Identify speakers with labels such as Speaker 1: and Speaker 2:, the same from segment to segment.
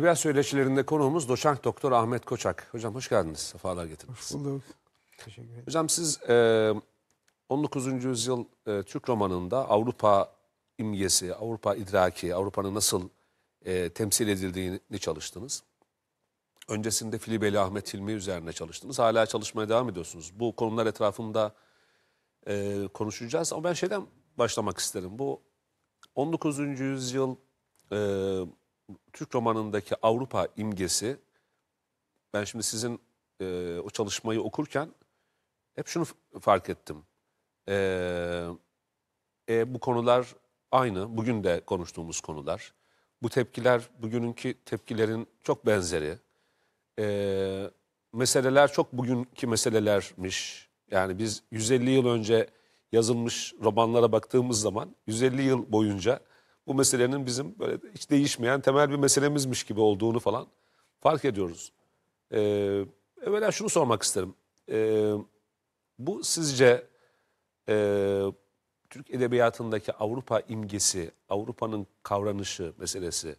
Speaker 1: Edebiyat söyleşilerinde konuğumuz doçent doktor Ahmet Koçak. Hocam hoş geldiniz. Sefalar getirdiniz. Hoş bulduk. Teşekkür ederim. Hocam siz 19. E, yüzyıl e, Türk romanında Avrupa imgesi, Avrupa idraki, Avrupa'nın nasıl e, temsil edildiğini çalıştınız. Öncesinde Filibeli Ahmet Hilmi üzerine çalıştınız. Hala çalışmaya devam ediyorsunuz. Bu konular etrafında konuşacağız. Ama ben şeyden başlamak isterim. Bu 19. yüzyıl Türk romanındaki Avrupa imgesi ben şimdi sizin e, o çalışmayı okurken hep şunu fark ettim. E, e, bu konular aynı. Bugün de konuştuğumuz konular. Bu tepkiler bugününki tepkilerin çok benzeri. E, meseleler çok bugünkü meselelermiş. Yani biz 150 yıl önce yazılmış romanlara baktığımız zaman 150 yıl boyunca bu meselenin bizim böyle hiç değişmeyen temel bir meselemizmiş gibi olduğunu falan fark ediyoruz. Ee, evvela şunu sormak isterim. Ee, bu sizce e, Türk edebiyatındaki Avrupa imgesi, Avrupa'nın kavranışı meselesi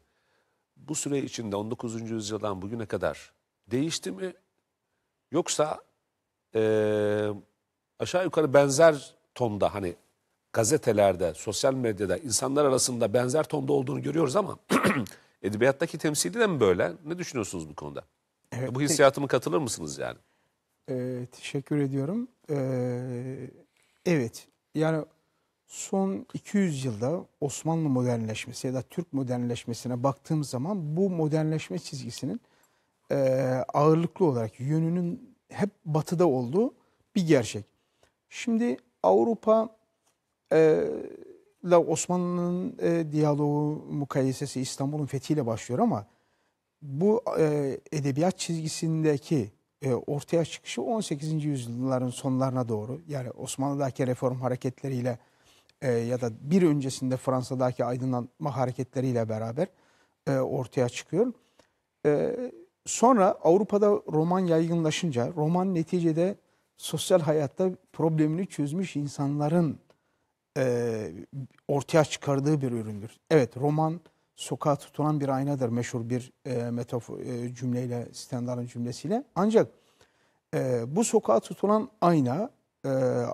Speaker 1: bu süre içinde 19. yüzyıldan bugüne kadar değişti mi? Yoksa e, aşağı yukarı benzer tonda hani gazetelerde, sosyal medyada, insanlar arasında benzer tonda olduğunu görüyoruz ama edebiyattaki temsili de mi böyle? Ne düşünüyorsunuz bu konuda? Evet, bu hissiyatıma katılır mısınız yani?
Speaker 2: E, teşekkür ediyorum. E, evet, yani son 200 yılda Osmanlı modernleşmesi ya da Türk modernleşmesine baktığım zaman bu modernleşme çizgisinin e, ağırlıklı olarak yönünün hep batıda olduğu bir gerçek. Şimdi Avrupa e, la Osmanlı'nın e, diyaloğu mukayesesi İstanbul'un fethiyle başlıyor ama bu e, edebiyat çizgisindeki e, ortaya çıkışı 18. yüzyılların sonlarına doğru yani Osmanlı'daki reform hareketleriyle e, ya da bir öncesinde Fransa'daki aydınlanma hareketleriyle beraber e, ortaya çıkıyor. E, sonra Avrupa'da roman yaygınlaşınca roman neticede sosyal hayatta problemini çözmüş insanların e, ortaya çıkardığı bir üründür. Evet roman sokağa tutulan bir aynadır meşhur bir e, metafor e, cümleyle Stendhal'ın cümlesiyle. Ancak e, bu sokağa tutulan ayna e,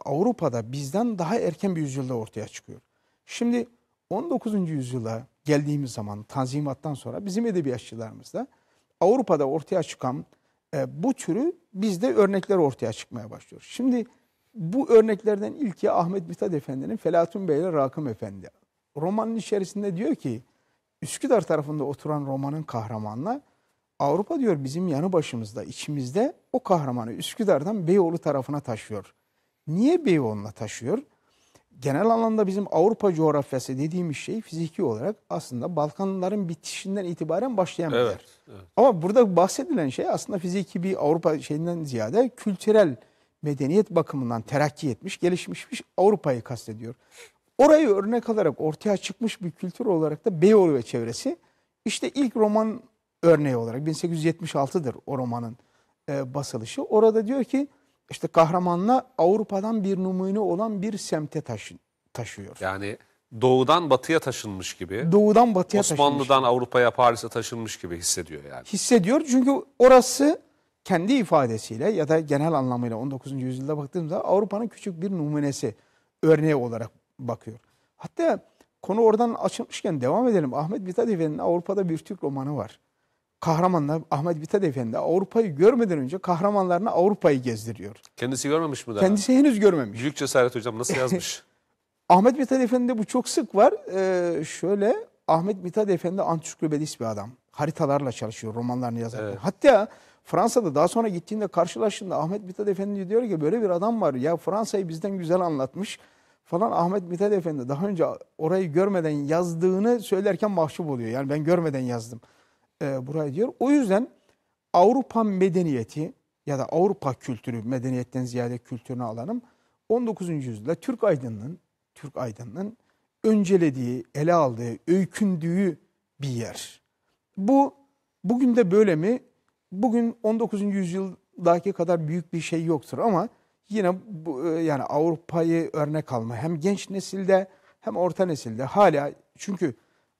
Speaker 2: Avrupa'da bizden daha erken bir yüzyılda ortaya çıkıyor. Şimdi 19. yüzyıla geldiğimiz zaman Tanzimat'tan sonra bizim edebiyatçılarımız da Avrupa'da ortaya çıkan e, bu türü bizde örnekler ortaya çıkmaya başlıyor. Şimdi bu örneklerden ilki Ahmet Mithat Efendi'nin Felatun Bey ile Rakım Efendi. Romanın içerisinde diyor ki Üsküdar tarafında oturan romanın kahramanla Avrupa diyor bizim yanı başımızda, içimizde o kahramanı Üsküdar'dan Beyoğlu tarafına taşıyor. Niye Beyoğlu'na taşıyor? Genel anlamda bizim Avrupa coğrafyası dediğimiz şey fiziki olarak aslında Balkanların bitişinden itibaren başlayan bir evet, yer. Evet. Ama burada bahsedilen şey aslında fiziki bir Avrupa şeyinden ziyade kültürel medeniyet bakımından terakki etmiş, gelişmiş bir Avrupa'yı kastediyor. Orayı örnek alarak ortaya çıkmış bir kültür olarak da Beyoğlu ve çevresi işte ilk roman örneği olarak 1876'dır o romanın e, basılışı. Orada diyor ki işte kahramanla Avrupa'dan bir numune olan bir semte taşın,
Speaker 1: taşıyor. Yani doğudan batıya taşınmış gibi. Doğudan batıya Osmanlı'dan taşınmış. Osmanlı'dan Avrupa'ya Paris'e taşınmış gibi hissediyor yani.
Speaker 2: Hissediyor çünkü orası kendi ifadesiyle ya da genel anlamıyla 19. yüzyılda baktığımızda Avrupa'nın küçük bir numunesi örneği olarak bakıyor. Hatta konu oradan açılmışken devam edelim. Ahmet Mithat Efendi'nin Avrupa'da bir Türk romanı var. Kahramanlar Ahmet Mithat Efendi Avrupa'yı görmeden önce kahramanlarına Avrupa'yı gezdiriyor.
Speaker 1: Kendisi görmemiş mi daha? Kendisi
Speaker 2: henüz görmemiş.
Speaker 1: Büyük cesaret hocam nasıl yazmış?
Speaker 2: Ahmet Mithat Efendi'de bu çok sık var. Ee, şöyle Ahmet Mithat Efendi antiklopedist bir adam. Haritalarla çalışıyor romanlarını yazarken. Evet. Hatta Fransa'da daha sonra gittiğinde karşılaştığında Ahmet Mithat Efendi diyor ki böyle bir adam var ya Fransa'yı bizden güzel anlatmış falan Ahmet Mithat Efendi daha önce orayı görmeden yazdığını söylerken mahcup oluyor. Yani ben görmeden yazdım e, burayı diyor. O yüzden Avrupa medeniyeti ya da Avrupa kültürü medeniyetten ziyade kültürünü alanım 19. yüzyılda Türk aydınının Türk aydınının öncelediği, ele aldığı, öykündüğü bir yer. Bu bugün de böyle mi? Bugün 19. yüzyıldaki kadar büyük bir şey yoktur ama yine bu, e, yani Avrupa'yı örnek alma hem genç nesilde hem orta nesilde hala çünkü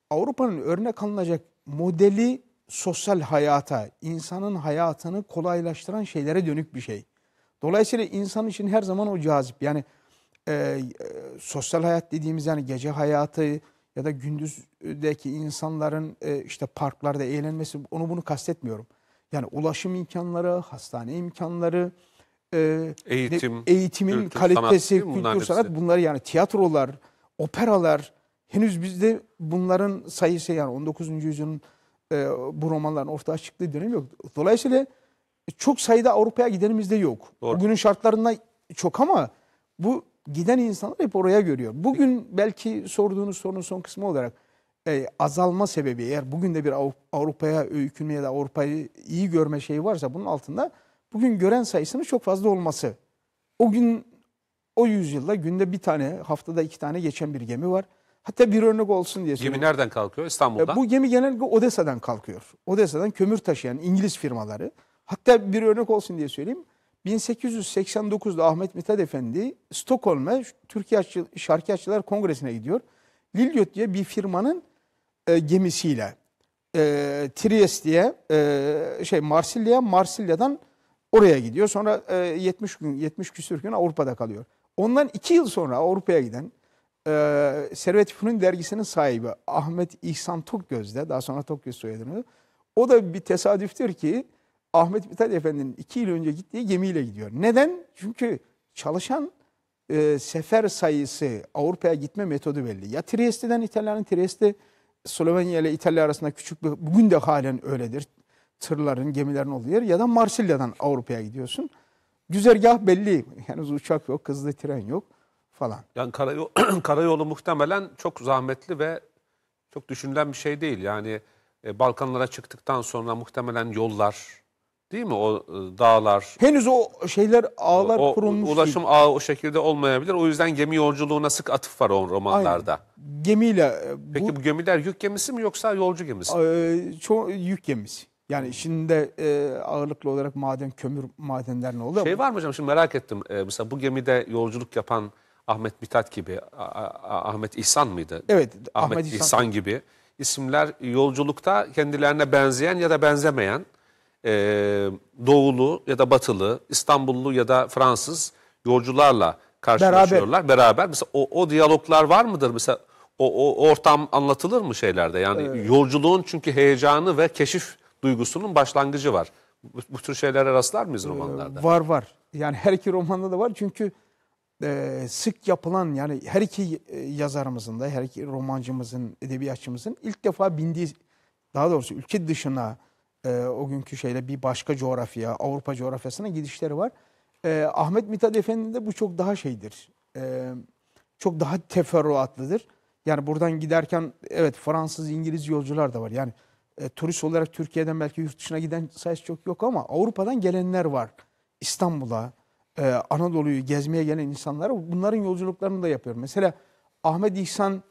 Speaker 2: Avrupa'nın örnek alınacak modeli sosyal hayata, insanın hayatını kolaylaştıran şeylere dönük bir şey. Dolayısıyla insan için her zaman o cazip. Yani e, e, sosyal hayat dediğimiz yani gece hayatı ya da gündüzdeki insanların e, işte parklarda eğlenmesi onu bunu kastetmiyorum. Yani ulaşım imkanları, hastane imkanları, e, eğitim, ne, eğitimin kültür, kalitesi, sanat, kültür sanat hepsi. bunları yani tiyatrolar, operalar henüz bizde bunların sayısı yani 19. yüzyılın e, bu romanların ortaya çıktığı dönem yok. Dolayısıyla çok sayıda Avrupa'ya gidenimiz de yok. Doğru. Bugünün şartlarında çok ama bu giden insanlar hep oraya görüyor. Bugün belki sorduğunuz sorunun son kısmı olarak e, azalma sebebi eğer bugün de bir Avrupa'ya öykünme ya da Avrupa'yı iyi görme şeyi varsa bunun altında bugün gören sayısının çok fazla olması. O gün o yüzyılda günde bir tane haftada iki tane geçen bir gemi var. Hatta bir örnek olsun diye. Gemi
Speaker 1: nereden kalkıyor? İstanbul'dan? E, bu
Speaker 2: gemi genelde Odessa'dan kalkıyor. Odessa'dan kömür taşıyan İngiliz firmaları. Hatta bir örnek olsun diye söyleyeyim. 1889'da Ahmet Mithat Efendi Stockholm'e Türkiye Şarkıyaçılar Kongresi'ne gidiyor. Lilyot diye bir firmanın e, gemisiyle e, Trieste'ye e, şey Marsilya, Marsilya'dan oraya gidiyor. Sonra e, 70 gün 70 küsür gün Avrupa'da kalıyor. Ondan 2 yıl sonra Avrupa'ya giden e, Servet Fünun dergisinin sahibi Ahmet İhsan Tokgöz'de daha sonra Tokgöz soyadını o da bir tesadüftür ki Ahmet Mithat Efendi'nin 2 yıl önce gittiği gemiyle gidiyor. Neden? Çünkü çalışan e, sefer sayısı Avrupa'ya gitme metodu belli. Ya Trieste'den İtalya'nın Trieste Slovenya ile İtalya arasında küçük bir, bugün de halen öyledir. Tırların, gemilerin olduğu yer ya da Marsilya'dan Avrupa'ya gidiyorsun. Güzergah belli. Yani uçak yok, hızlı tren yok falan.
Speaker 1: Yani karayol, karayolu muhtemelen çok zahmetli ve çok düşünülen bir şey değil. Yani e, Balkanlara çıktıktan sonra muhtemelen yollar, Değil mi o e, dağlar?
Speaker 2: Henüz o şeyler ağlar o, kurulmuş Ulaşım değil.
Speaker 1: ağı o şekilde olmayabilir. O yüzden gemi yolculuğuna sık atıf var o romanlarda. Aynen. Gemiyle. E, Peki bu gemiler yük gemisi mi yoksa yolcu gemisi mi?
Speaker 2: E, çoğu yük gemisi. Yani içinde e, ağırlıklı olarak maden, kömür madenler ne oluyor. Şey var mı hocam
Speaker 1: şimdi merak ettim. E, mesela bu gemide yolculuk yapan Ahmet Mithat gibi, A A Ahmet İhsan mıydı? Evet. Ahmet, Ahmet İhsan. İhsan gibi isimler yolculukta kendilerine benzeyen ya da benzemeyen e, doğulu ya da batılı, İstanbullu ya da Fransız yolcularla karşılaşıyorlar. Beraber. Beraber. Mesela o, o diyaloglar var mıdır? Mesela o, o ortam anlatılır mı şeylerde? Yani evet. yolculuğun çünkü heyecanı ve keşif duygusunun başlangıcı var. Bu, bu tür şeylere rastlar
Speaker 2: mıyız ee, romanlarda? Var var. Yani her iki romanda da var çünkü e, sık yapılan yani her iki e, yazarımızın da her iki romancımızın, edebiyatçımızın ilk defa bindiği daha doğrusu ülke dışına e, o günkü şeyle bir başka coğrafya, Avrupa coğrafyasına gidişleri var. E, Ahmet Mithat Efendi'nin de bu çok daha şeydir. E, çok daha teferruatlıdır. Yani buradan giderken evet Fransız, İngiliz yolcular da var. Yani e, turist olarak Türkiye'den belki yurt dışına giden sayısı çok yok ama Avrupa'dan gelenler var. İstanbul'a, e, Anadolu'yu gezmeye gelen insanlar bunların yolculuklarını da yapıyor. Mesela Ahmet İhsan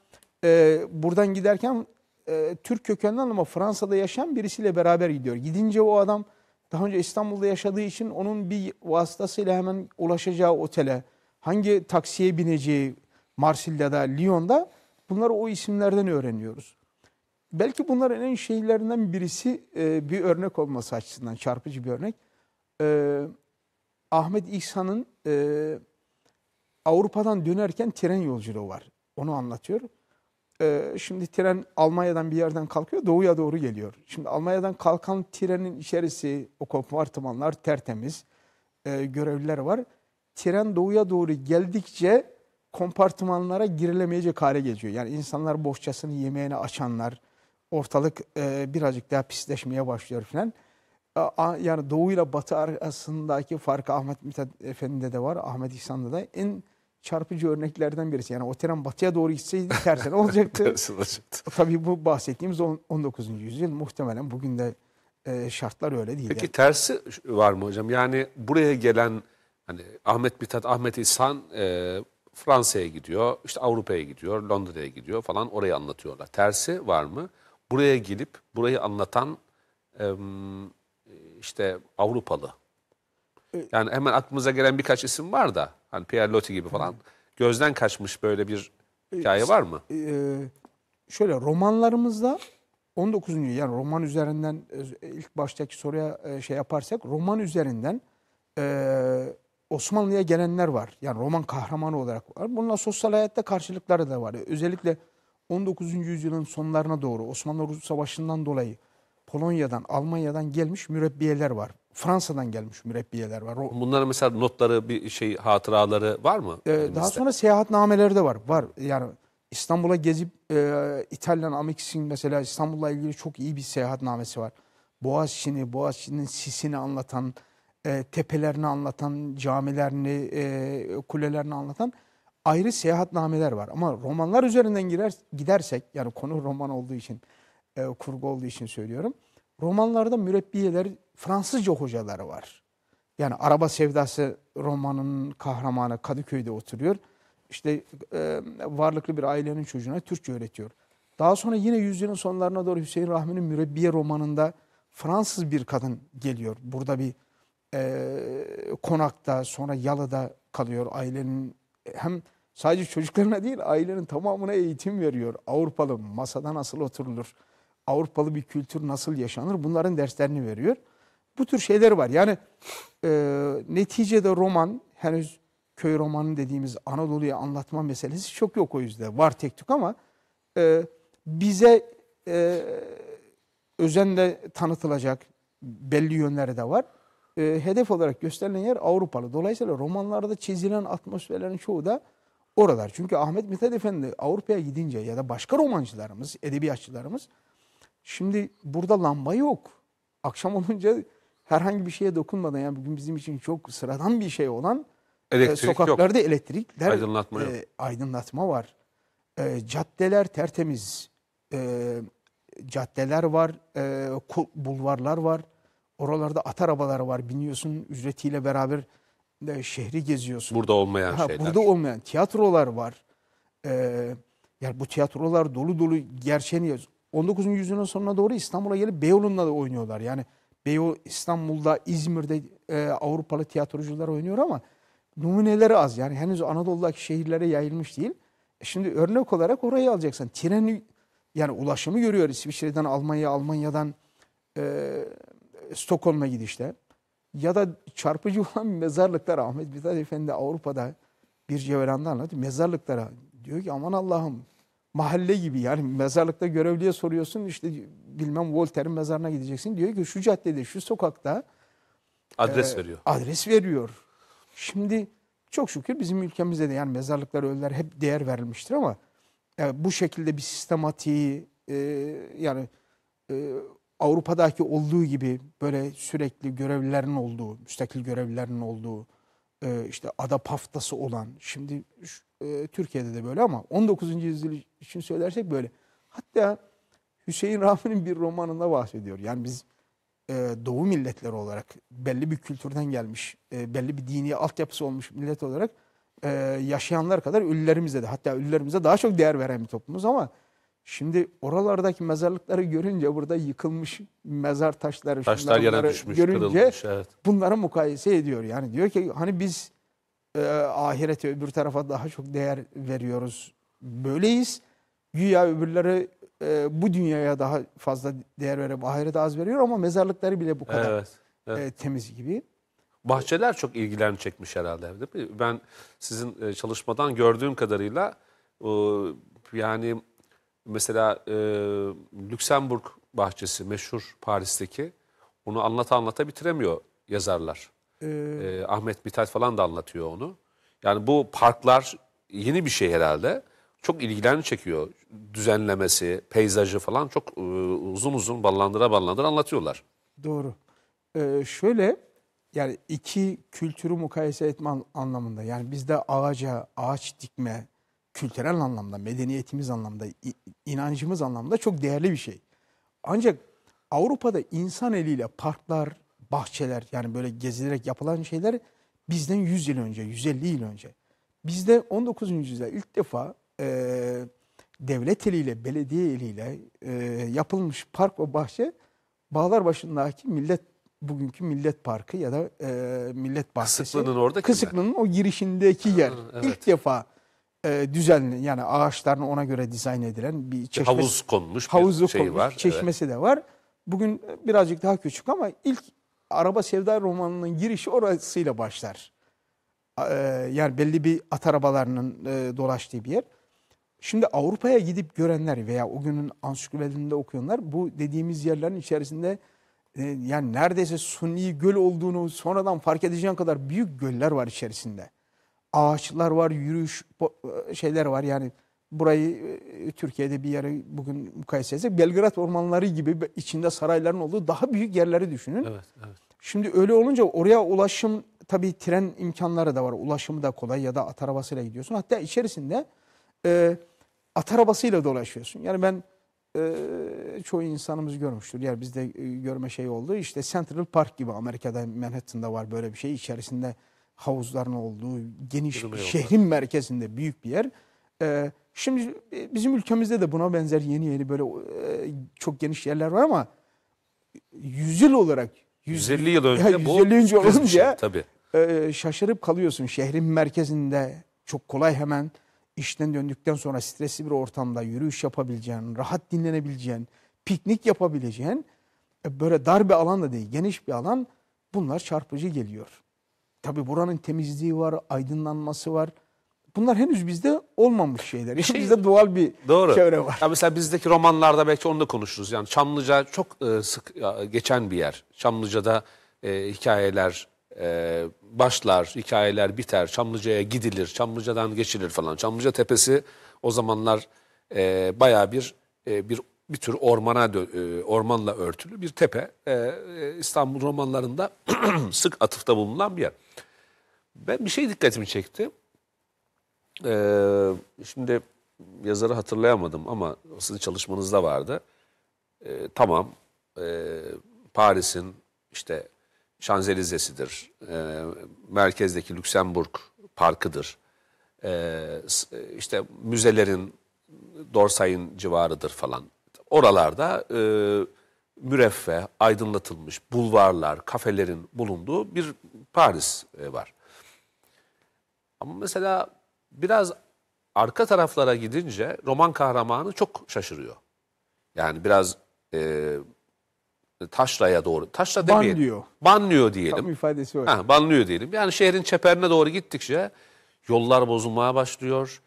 Speaker 2: e, buradan giderken e, Türk kökenli ama Fransa'da yaşayan birisiyle beraber gidiyor. Gidince o adam daha önce İstanbul'da yaşadığı için onun bir vasıtasıyla hemen ulaşacağı otele, hangi taksiye bineceği Marsilya'da, Lyon'da bunları o isimlerden öğreniyoruz. Belki bunların en şeylerinden birisi e, bir örnek olması açısından çarpıcı bir örnek. E, Ahmet İhsan'ın e, Avrupa'dan dönerken tren yolculuğu var. Onu anlatıyor e, şimdi tren Almanya'dan bir yerden kalkıyor, doğuya doğru geliyor. Şimdi Almanya'dan kalkan trenin içerisi, o kompartımanlar tertemiz, e, görevliler var. Tren doğuya doğru geldikçe kompartımanlara girilemeyecek hale geliyor. Yani insanlar bohçasını yemeğini açanlar, ortalık e, birazcık daha pisleşmeye başlıyor filan. E, yani doğuyla batı arasındaki farkı Ahmet Mithat Efendi'de de var, Ahmet İhsan'da da en çarpıcı örneklerden birisi. Yani o tren batıya doğru gitseydi tersen olacaktı. Tabii bu bahsettiğimiz 19. yüzyıl muhtemelen bugün de e, şartlar öyle değil. Peki yani.
Speaker 1: tersi var mı hocam? Yani buraya gelen hani Ahmet Mithat, Ahmet İhsan e, Fransa'ya gidiyor, işte Avrupa'ya gidiyor, Londra'ya gidiyor falan orayı anlatıyorlar. Tersi var mı? Buraya gelip burayı anlatan e, işte Avrupalı yani hemen aklımıza gelen birkaç isim var da. Hani Pierre Loti gibi falan. Gözden kaçmış böyle bir hikaye var mı? E,
Speaker 2: e şöyle romanlarımızda 19. yani roman üzerinden e, ilk baştaki soruya e, şey yaparsak roman üzerinden e, Osmanlı'ya gelenler var. Yani roman kahramanı olarak var. Bununla sosyal hayatta karşılıkları da var. Özellikle 19. yüzyılın sonlarına doğru Osmanlı-Rus Savaşı'ndan dolayı Polonya'dan, Almanya'dan gelmiş mürebbiyeler var. Fransa'dan gelmiş mürebbiyeler var. O,
Speaker 1: Bunların mesela notları, bir şey hatıraları var mı?
Speaker 2: E, daha sonra seyahatnameleri de var. Var yani İstanbul'a gezip e, İtalyan Amix'in mesela İstanbul'la ilgili çok iyi bir seyahatnamesi var. Boğaziçi'ni, Boğaziçi'nin sisini anlatan, e, tepelerini anlatan, camilerini, e, kulelerini anlatan ayrı seyahatnameler var. Ama romanlar üzerinden girer, gidersek, yani konu roman olduğu için, e, kurgu olduğu için söylüyorum. Romanlarda mürebbiyeler Fransızca hocaları var. Yani Araba Sevdası romanının kahramanı Kadıköy'de oturuyor. İşte e, varlıklı bir ailenin çocuğuna Türkçe öğretiyor. Daha sonra yine yüzyılın sonlarına doğru Hüseyin Rahmi'nin Mürebbiye romanında Fransız bir kadın geliyor. Burada bir e, konakta sonra yalıda kalıyor. Ailenin hem sadece çocuklarına değil ailenin tamamına eğitim veriyor. Avrupalı masada nasıl oturulur? Avrupalı bir kültür nasıl yaşanır? Bunların derslerini veriyor. Bu tür şeyler var. Yani e, neticede roman henüz köy romanı dediğimiz Anadolu'yu anlatma meselesi çok yok o yüzden. Var tek tük ama e, bize e, özenle tanıtılacak belli yönleri de var. E, hedef olarak gösterilen yer Avrupalı. Dolayısıyla romanlarda çizilen atmosferlerin çoğu da oralar. Çünkü Ahmet Mithat Efendi Avrupa'ya gidince ya da başka romancılarımız, edebiyatçılarımız şimdi burada lamba yok. Akşam olunca herhangi bir şeye dokunmadan yani bugün bizim için çok sıradan bir şey olan e, elektrik e, sokaklarda yok. elektrikler aydınlatma, e, yok. e, aydınlatma var. E, caddeler tertemiz. E, caddeler var, e, bulvarlar var. Oralarda at arabaları var. Biniyorsun ücretiyle beraber e, şehri geziyorsun. Burada olmayan ha, şeyler. Burada olmayan tiyatrolar var. E, yani bu tiyatrolar dolu dolu gerçeğini 19. yüzyılın sonuna doğru İstanbul'a gelip Beyoğlu'nda da oynuyorlar. Yani Beyo İstanbul'da, İzmir'de e, Avrupalı tiyatrocular oynuyor ama numuneleri az. Yani henüz Anadolu'daki şehirlere yayılmış değil. E şimdi örnek olarak orayı alacaksın. Tren yani ulaşımı görüyor İsviçre'den Almanya, Almanya'dan e, Stockholm'a gidişte. Ya da çarpıcı olan mezarlıklar Ahmet Mithat Efendi Avrupa'da bir cevheranda anlatıyor. Mezarlıklara diyor ki aman Allah'ım mahalle gibi yani mezarlıkta görevliye soruyorsun işte bilmem Voltaire'in mezarına gideceksin diyor ki şu caddede şu sokakta
Speaker 1: adres e, veriyor.
Speaker 2: Adres veriyor. Şimdi çok şükür bizim ülkemizde de yani mezarlıklar ölüler hep değer verilmiştir ama yani e, bu şekilde bir sistematiği e, yani e, Avrupa'daki olduğu gibi böyle sürekli görevlilerin olduğu, müstakil görevlilerin olduğu e, işte ada paftası olan şimdi e, Türkiye'de de böyle ama 19. yüzyıl için söylersek böyle. Hatta Hüseyin Rahmi'nin bir romanında bahsediyor. Yani biz e, doğu milletleri olarak belli bir kültürden gelmiş, e, belli bir dini altyapısı olmuş millet olarak e, yaşayanlar kadar ülülerimize de hatta ülülerimize daha çok değer veren bir toplumuz ama Şimdi oralardaki mezarlıkları görünce burada yıkılmış mezar taşları Taşlar yere düşmüş, görünce kırılmış, evet. bunları mukayese ediyor. Yani diyor ki hani biz e, ahirete öbür tarafa daha çok değer veriyoruz. Böyleyiz. Güya öbürleri e, bu dünyaya daha fazla değer verip ahirete az veriyor ama mezarlıkları bile bu kadar evet, evet. E, temiz gibi.
Speaker 1: Bahçeler çok ilgilerini çekmiş herhalde değil mi? Ben sizin e, çalışmadan gördüğüm kadarıyla yani Mesela e, Lüksemburg bahçesi meşhur Paris'teki onu anlata anlata bitiremiyor yazarlar.
Speaker 2: Ee, e,
Speaker 1: Ahmet Mithat falan da anlatıyor onu. Yani bu parklar yeni bir şey herhalde. Çok ilgilerini çekiyor. Düzenlemesi, peyzajı falan çok e, uzun uzun ballandıra ballandıra anlatıyorlar.
Speaker 2: Doğru. Ee, şöyle yani iki kültürü mukayese etme anlamında yani bizde ağaca, ağaç dikme, kültürel anlamda, medeniyetimiz anlamda, inancımız anlamda çok değerli bir şey. Ancak Avrupa'da insan eliyle parklar, bahçeler yani böyle gezilerek yapılan şeyler bizden 100 yıl önce, 150 yıl önce. Bizde 19. yüzyılda ilk defa e, devlet eliyle, belediye eliyle e, yapılmış park ve bahçe bağlar başındaki millet bugünkü Millet Parkı ya da e, Millet Bahçesi. Kısıklı'nın orada Kısıklı'nın o girişindeki yer. Ha, evet. İlk defa e, düzenli yani ağaçların ona göre dizayn edilen bir çeşme. Havuz konmuş havuzu bir şey konmuş, var. Çeşmesi evet. de var. Bugün birazcık daha küçük ama ilk Araba Sevda romanının girişi orasıyla başlar. E, yani belli bir at arabalarının e, dolaştığı bir yer. Şimdi Avrupa'ya gidip görenler veya o günün ansiklopedinde okuyanlar bu dediğimiz yerlerin içerisinde e, yani neredeyse suni göl olduğunu sonradan fark edeceğin kadar büyük göller var içerisinde ağaçlar var, yürüyüş e, şeyler var. Yani burayı e, Türkiye'de bir yere bugün mukayese etsek Belgrad ormanları gibi içinde sarayların olduğu daha büyük yerleri düşünün. Evet, evet. Şimdi öyle olunca oraya ulaşım tabii tren imkanları da var. Ulaşımı da kolay ya da at arabasıyla gidiyorsun. Hatta içerisinde e, at arabasıyla dolaşıyorsun. Yani ben e, çoğu insanımız görmüştür. Yani bizde e, görme şey oldu. İşte Central Park gibi Amerika'da Manhattan'da var böyle bir şey. İçerisinde havuzların olduğu geniş bir şehrin merkezinde büyük bir yer. Ee, şimdi e, bizim ülkemizde de buna benzer yeni yeni böyle e, çok geniş yerler var ama yüzyıl olarak
Speaker 1: 150 yıl önce ya, 150 bu önce şey, tabii.
Speaker 2: E, şaşırıp kalıyorsun şehrin merkezinde çok kolay hemen işten döndükten sonra stresli bir ortamda yürüyüş yapabileceğin, rahat dinlenebileceğin, piknik yapabileceğin böyle dar bir alan da değil geniş bir alan bunlar çarpıcı geliyor. Tabi buranın temizliği var, aydınlanması var. Bunlar henüz bizde olmamış şeyler. Şey, bizde doğal bir doğru. çevre var.
Speaker 1: Ya mesela bizdeki romanlarda belki onu da konuşuruz. Yani Çamlıca çok e, sık geçen bir yer. Çamlıca'da e, hikayeler e, başlar, hikayeler biter. Çamlıca'ya gidilir, Çamlıca'dan geçilir falan. Çamlıca Tepesi o zamanlar e, bayağı bir e, bir bir tür ormana e, ormanla örtülü bir tepe. E, e, İstanbul romanlarında sık atıfta bulunan bir yer. Ben bir şey dikkatimi çekti. Şimdi yazarı hatırlayamadım ama sizin çalışmanızda vardı. Tamam Paris'in işte Şanzelize'sidir, merkezdeki Lüksemburg Parkı'dır, işte müzelerin Dorsay'ın civarıdır falan. Oralarda e, müreffeh, aydınlatılmış bulvarlar, kafelerin bulunduğu bir Paris e, var. Ama mesela biraz arka taraflara gidince roman kahramanı çok şaşırıyor. Yani biraz e, taşraya doğru, taşra demeyelim. Banlıyor. Banlıyor diyelim.
Speaker 2: Tam ifadesi var. Ha,
Speaker 1: banlıyor diyelim. Yani şehrin çeperine doğru gittikçe yollar bozulmaya başlıyor.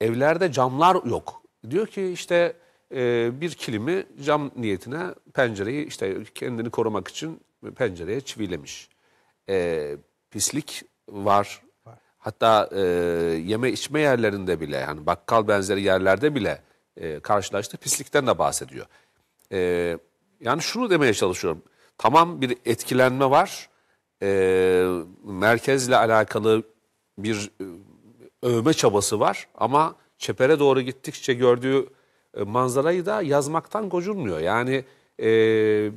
Speaker 1: Evlerde camlar yok. Diyor ki işte e, bir kilimi cam niyetine pencereyi işte kendini korumak için pencereye çivilemiş. E, pislik var. var. Hatta e, yeme içme yerlerinde bile yani bakkal benzeri yerlerde bile e, karşılaştığı pislikten de bahsediyor. E, yani şunu demeye çalışıyorum. Tamam bir etkilenme var. E, merkezle alakalı bir e, övme çabası var ama çepere doğru gittikçe gördüğü e, manzarayı da yazmaktan gocunmuyor. Yani e,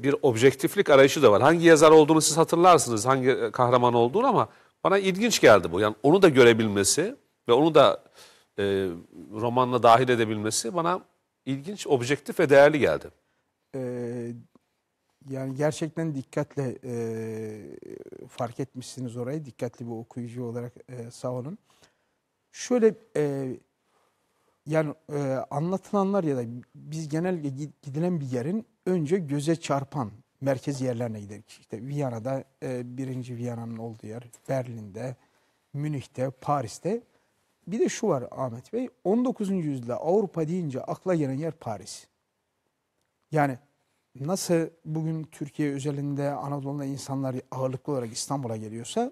Speaker 1: bir objektiflik arayışı da var. Hangi yazar olduğunu siz hatırlarsınız, hangi e, kahraman olduğunu ama bana ilginç geldi bu. Yani onu da görebilmesi ve onu da e, romanla dahil edebilmesi bana ilginç, objektif ve değerli geldi.
Speaker 2: Ee, yani gerçekten dikkatle e, fark etmişsiniz orayı. Dikkatli bir okuyucu olarak e, sağ olun. Şöyle e, yani e, anlatılanlar ya da biz genelde gidilen bir yerin önce göze çarpan merkez yerlerine giderik. İşte Viyana'da e, birinci Viyana'nın olduğu yer, Berlin'de, Münih'te, Paris'te. Bir de şu var Ahmet Bey, 19. yüzyılda Avrupa deyince akla gelen yer Paris. Yani nasıl bugün Türkiye özelinde Anadolu'da insanlar ağırlıklı olarak İstanbul'a geliyorsa,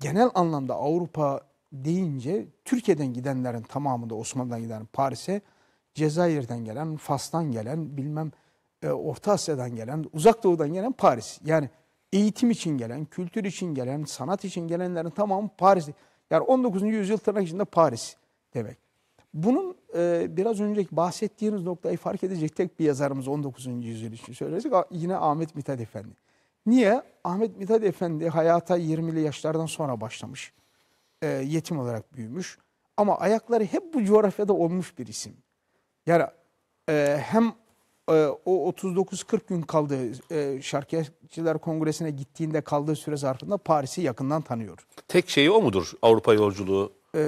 Speaker 2: genel anlamda Avrupa deyince Türkiye'den gidenlerin tamamı da Osmanlı'dan giden Paris'e, Cezayir'den gelen, Fas'tan gelen, bilmem e, Orta Asya'dan gelen, Uzak Doğu'dan gelen Paris. Yani eğitim için gelen, kültür için gelen, sanat için gelenlerin tamamı Paris. Yani 19. yüzyıl tırnak içinde Paris demek. Bunun e, biraz önceki bahsettiğiniz noktayı fark edecek tek bir yazarımız 19. yüzyıl için söylersek yine Ahmet Mithat Efendi. Niye? Ahmet Mithat Efendi hayata 20'li yaşlardan sonra başlamış e, yetim olarak büyümüş. Ama ayakları hep bu coğrafyada olmuş bir isim. Yani e, hem e, o 39-40 gün kaldığı e, Şarkıcılar Kongresi'ne gittiğinde kaldığı süre zarfında Paris'i yakından tanıyor.
Speaker 1: Tek şeyi o mudur Avrupa yolculuğu?
Speaker 2: E,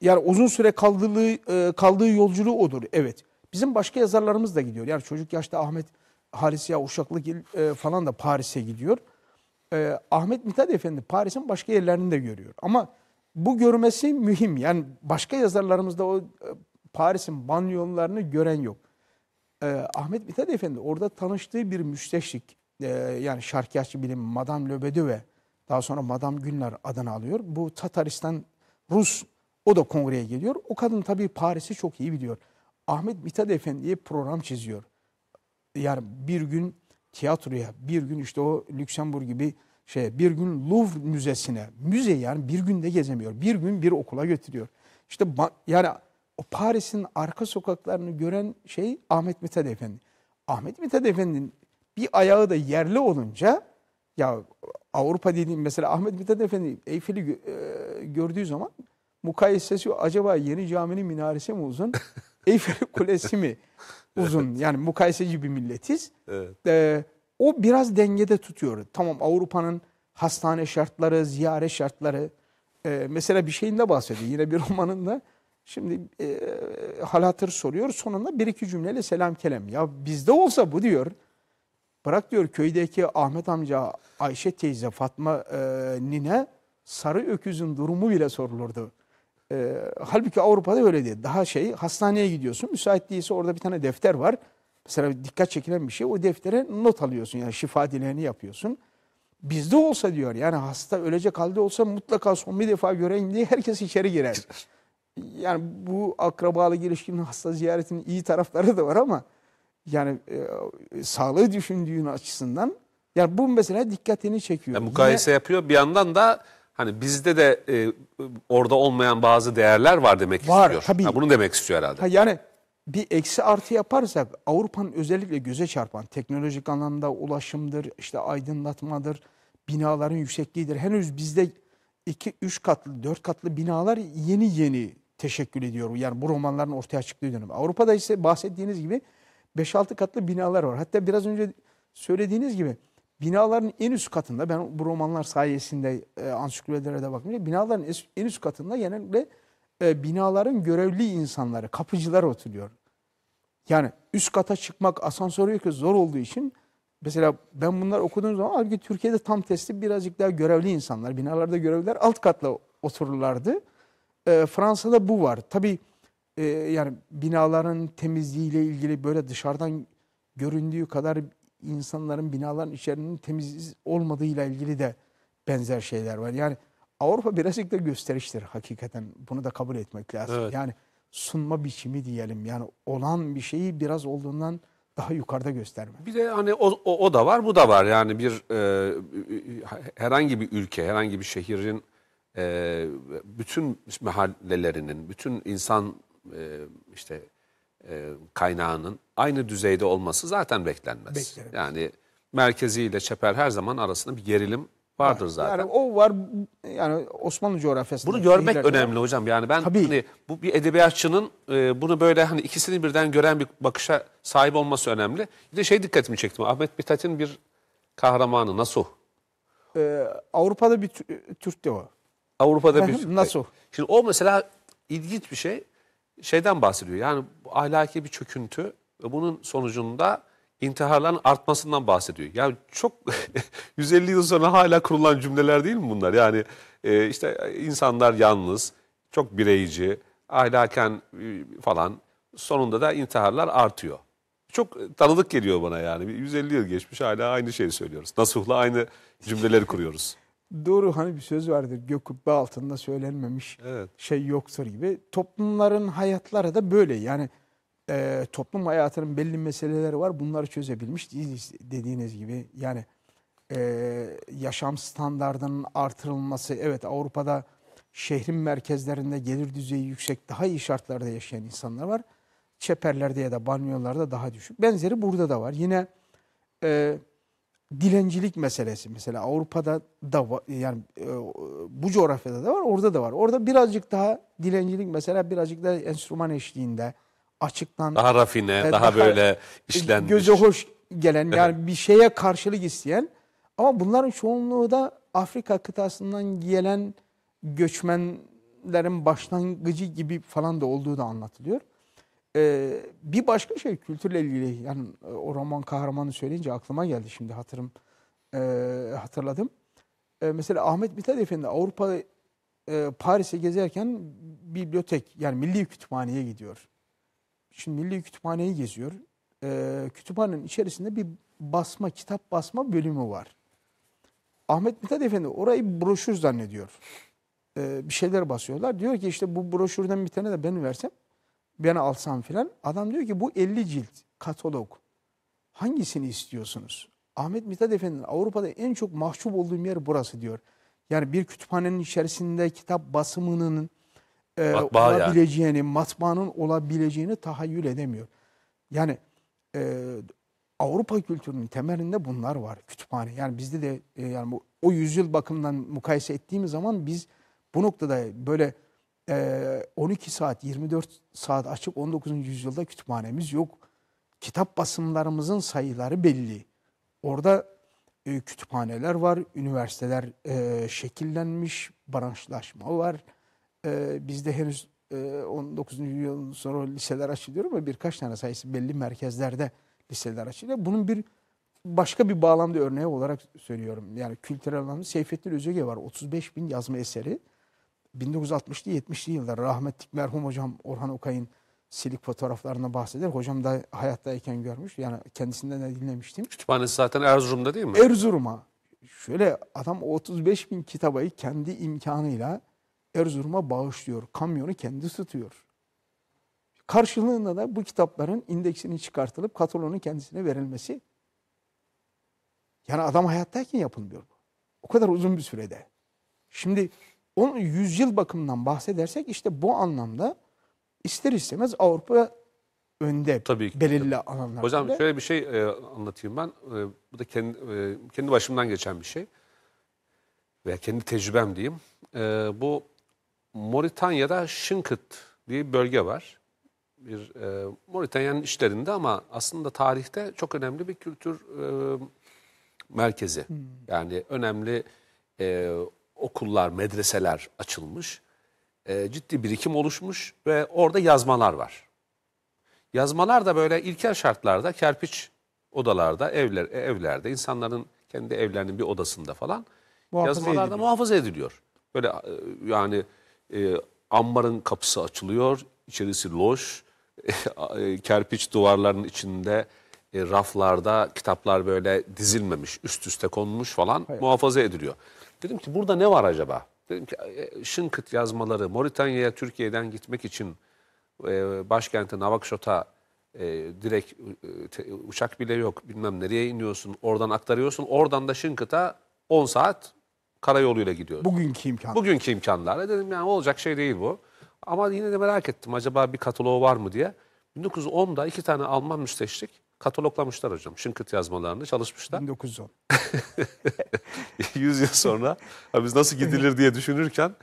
Speaker 2: yani uzun süre kaldığı, e, kaldığı yolculuğu odur evet. Bizim başka yazarlarımız da gidiyor. Yani çocuk yaşta Ahmet Halis ya Uşaklıgil e, falan da Paris'e gidiyor. E, Ahmet Mithat Efendi Paris'in başka yerlerini de görüyor. Ama bu görmesi mühim. Yani başka yazarlarımızda o e, Paris'in banyolarını gören yok. E, Ahmet Mithat Efendi orada tanıştığı bir müsteşrik e, yani şarkiyatçı bilim Madame Lebedeve daha sonra Madame Günler adını alıyor. Bu Tataristan Rus o da kongreye geliyor. O kadın tabii Paris'i çok iyi biliyor. Ahmet Mithat Efendi'ye program çiziyor. Yani bir gün tiyatroya, bir gün işte o Lüksemburg gibi şey bir gün Louvre Müzesi'ne, müze yani bir günde gezemiyor. Bir gün bir okula götürüyor. İşte yani o Paris'in arka sokaklarını gören şey Ahmet Mithat Efendi. Ahmet Mithat Efendi'nin bir ayağı da yerli olunca ya Avrupa dediğim mesela Ahmet Mithat Efendi Eyfel'i e, gördüğü zaman mukayesesi acaba yeni caminin minaresi mi uzun? Eyfel Kulesi mi uzun? Yani mukayeseci bir milletiz. Evet. Ee, o biraz dengede tutuyor. Tamam Avrupa'nın hastane şartları, ziyare şartları. E, mesela bir şeyinde bahsediyor. Yine bir romanında şimdi e, hal soruyor. Sonunda bir iki cümleyle selam kelam. Ya bizde olsa bu diyor. Bırak diyor köydeki Ahmet amca, Ayşe teyze, Fatma e, nine sarı öküzün durumu bile sorulurdu. E, halbuki Avrupa'da öyle değil. Daha şey hastaneye gidiyorsun. Müsait değilse orada bir tane defter var. Mesela dikkat çekilen bir şey o deftere not alıyorsun yani şifa dileğini yapıyorsun. Bizde olsa diyor yani hasta ölecek halde olsa mutlaka son bir defa göreyim diye herkes içeri girer. Yani bu akrabalı girişkinin hasta ziyaretinin iyi tarafları da var ama yani e, e sağlığı düşündüğün açısından yani bu mesela dikkatini çekiyor. Yani mukayese
Speaker 1: Yine, yapıyor bir yandan da hani bizde de e, orada olmayan bazı değerler var demek var, istiyor. Tabii. Ha, bunu demek istiyor herhalde.
Speaker 2: Ha, yani bir eksi artı yaparsak Avrupa'nın özellikle göze çarpan teknolojik anlamda ulaşımdır, işte aydınlatmadır, binaların yüksekliğidir. Henüz bizde 2 üç katlı, dört katlı binalar yeni yeni teşekkül ediyor. Yani bu romanların ortaya çıktığı dönem. Avrupa'da ise bahsettiğiniz gibi 5-6 katlı binalar var. Hatta biraz önce söylediğiniz gibi binaların en üst katında ben bu romanlar sayesinde e, ansiklopedilere de bakmayacağım. Binaların en üst katında genellikle e, binaların görevli insanları, kapıcılar oturuyor. Yani üst kata çıkmak asansör yok zor olduğu için mesela ben bunlar okuduğum zaman halbuki Türkiye'de tam testi birazcık daha görevli insanlar. Binalarda görevliler alt katla otururlardı. E, Fransa'da bu var. Tabii e, yani binaların temizliğiyle ilgili böyle dışarıdan göründüğü kadar insanların binaların içerinin temiz olmadığıyla ilgili de benzer şeyler var. Yani Avrupa birazcık da gösteriştir hakikaten. Bunu da kabul etmek lazım. Evet. Yani sunma biçimi diyelim. Yani olan bir şeyi biraz olduğundan daha yukarıda gösterme.
Speaker 1: Bir de hani o, o, o da var bu da var. Yani bir e, herhangi bir ülke, herhangi bir şehrin e, bütün mahallelerinin, bütün insan e, işte e, kaynağının aynı düzeyde olması zaten beklenmez. Beklenmez. Yani merkeziyle çeper her zaman arasında bir gerilim Vardır zaten.
Speaker 2: Yani o var yani Osmanlı coğrafyasında. Bunu görmek önemli
Speaker 1: var. hocam. Yani ben Tabii. hani bu bir edebiyatçının e, bunu böyle hani ikisini birden gören bir bakışa sahip olması önemli. Bir de şey dikkatimi çekti. Ahmet Mithat'in bir kahramanı Nasuh.
Speaker 2: Ee, Avrupa'da bir Türk de var.
Speaker 1: Avrupa'da bir Nasuh. Şimdi o mesela ilginç bir şey. Şeyden bahsediyor. Yani ahlaki bir çöküntü ve bunun sonucunda intiharların artmasından bahsediyor. Yani çok 150 yıl sonra hala kurulan cümleler değil mi bunlar? Yani e, işte insanlar yalnız, çok bireyci, ahlaken e, falan sonunda da intiharlar artıyor. Çok tanıdık geliyor bana yani. 150 yıl geçmiş hala aynı şeyi söylüyoruz. Nasuh'la aynı cümleleri kuruyoruz.
Speaker 2: Doğru hani bir söz vardır gök kubbe altında söylenmemiş evet. şey yoktur gibi. Toplumların hayatları da böyle yani e, toplum hayatının belli meseleleri var. Bunları çözebilmiş değiliz dediğiniz gibi. Yani e, yaşam standartının artırılması. Evet Avrupa'da şehrin merkezlerinde gelir düzeyi yüksek daha iyi şartlarda yaşayan insanlar var. Çeperlerde ya da banyolarda daha düşük. Benzeri burada da var. Yine e, dilencilik meselesi mesela Avrupa'da da var, yani e, bu coğrafyada da var orada da var. Orada birazcık daha dilencilik mesela birazcık daha enstrüman eşliğinde açıktan daha rafine, e, daha, daha böyle
Speaker 1: işlenmiş. Göze hoş
Speaker 2: gelen yani bir şeye karşılık isteyen ama bunların çoğunluğu da Afrika kıtasından gelen göçmenlerin başlangıcı gibi falan da olduğu da anlatılıyor. Ee, bir başka şey kültürle ilgili yani e, o roman kahramanı söyleyince aklıma geldi şimdi hatırım e, hatırladım. E, mesela Ahmet Mithat Efendi Avrupa e, Paris'e gezerken bibliotek yani milli kütüphaneye gidiyor. Şimdi Milli Kütüphane'yi geziyor. Ee, kütüphanenin içerisinde bir basma, kitap basma bölümü var. Ahmet Mithat Efendi orayı broşür zannediyor. Ee, bir şeyler basıyorlar. Diyor ki işte bu broşürden bir tane de ben versem, beni alsam filan. Adam diyor ki bu 50 cilt katalog. Hangisini istiyorsunuz? Ahmet Mithat Efendi'nin Avrupa'da en çok mahcup olduğum yer burası diyor. Yani bir kütüphanenin içerisinde kitap basımının e, olabileceğini, yani. matbaanın olabileceğini tahayyül edemiyor. Yani e, Avrupa kültürünün temelinde bunlar var. Kütüphane. Yani bizde de e, yani bu, o yüzyıl bakımından mukayese ettiğimiz zaman biz bu noktada böyle e, 12 saat, 24 saat açık 19. yüzyılda kütüphanemiz yok. Kitap basımlarımızın sayıları belli. Orada e, kütüphaneler var, üniversiteler e, şekillenmiş, branşlaşma var e, bizde henüz e, 19. yılın sonra liseler açılıyor ama birkaç tane sayısı belli merkezlerde liseler açılıyor. Bunun bir başka bir bağlamda örneği olarak söylüyorum. Yani kültürel anlamda Seyfettin Özöge var. 35 bin yazma eseri. 1960'lı 70'li yıllar rahmetlik merhum hocam Orhan Okay'ın silik fotoğraflarına bahseder. Hocam da hayattayken görmüş. Yani kendisinden de dinlemiştim.
Speaker 1: Kütüphanesi zaten Erzurum'da değil mi? Erzurum'a.
Speaker 2: Şöyle adam 35 bin kitabayı kendi imkanıyla Erzurum'a bağışlıyor. Kamyonu kendi tutuyor. Karşılığında da bu kitapların indeksinin çıkartılıp kataloğunun kendisine verilmesi. Yani adam hayattayken yapılmıyor bu. O kadar uzun bir sürede. Şimdi on yüzyıl bakımından bahsedersek işte bu anlamda ister istemez Avrupa önde Tabii ki. belirli Tabii. alanlarda. Hocam şöyle
Speaker 1: bir şey e, anlatayım ben. E, bu da kendi, e, kendi başımdan geçen bir şey. Veya kendi tecrübem diyeyim. E, bu Moritanya'da Şınkıt diye bir bölge var. Bir e, Moritanya'nın işlerinde ama aslında tarihte çok önemli bir kültür e, merkezi. Hmm. Yani önemli e, okullar, medreseler açılmış. E, ciddi birikim oluşmuş ve orada yazmalar var. Yazmalar da böyle ilkel şartlarda kerpiç odalarda, evler e, evlerde, insanların kendi evlerinin bir odasında falan muhafaza yazmalarda ediliyor. muhafaza ediliyor. Böyle e, yani e, ambarın kapısı açılıyor. İçerisi loş. Ee, kerpiç duvarların içinde e, raflarda kitaplar böyle dizilmemiş, üst üste konmuş falan Hayır. muhafaza ediliyor. Dedim ki burada ne var acaba? Dedim ki e, e, Şınkıt yazmaları Moritanya'ya Türkiye'den gitmek için e, başkenti Navakşot'a e, direkt e, te, uçak bile yok bilmem nereye iniyorsun oradan aktarıyorsun oradan da Şınkıt'a 10 saat karayoluyla gidiyoruz.
Speaker 2: Bugünkü imkanlar.
Speaker 1: Bugünkü imkanlarla dedim yani olacak şey değil bu. Ama yine de merak ettim acaba bir kataloğu var mı diye. 1910'da iki tane Alman müsteşrik kataloglamışlar hocam. Şınkıt yazmalarını çalışmışlar. 1910. 100 yıl sonra biz nasıl gidilir diye düşünürken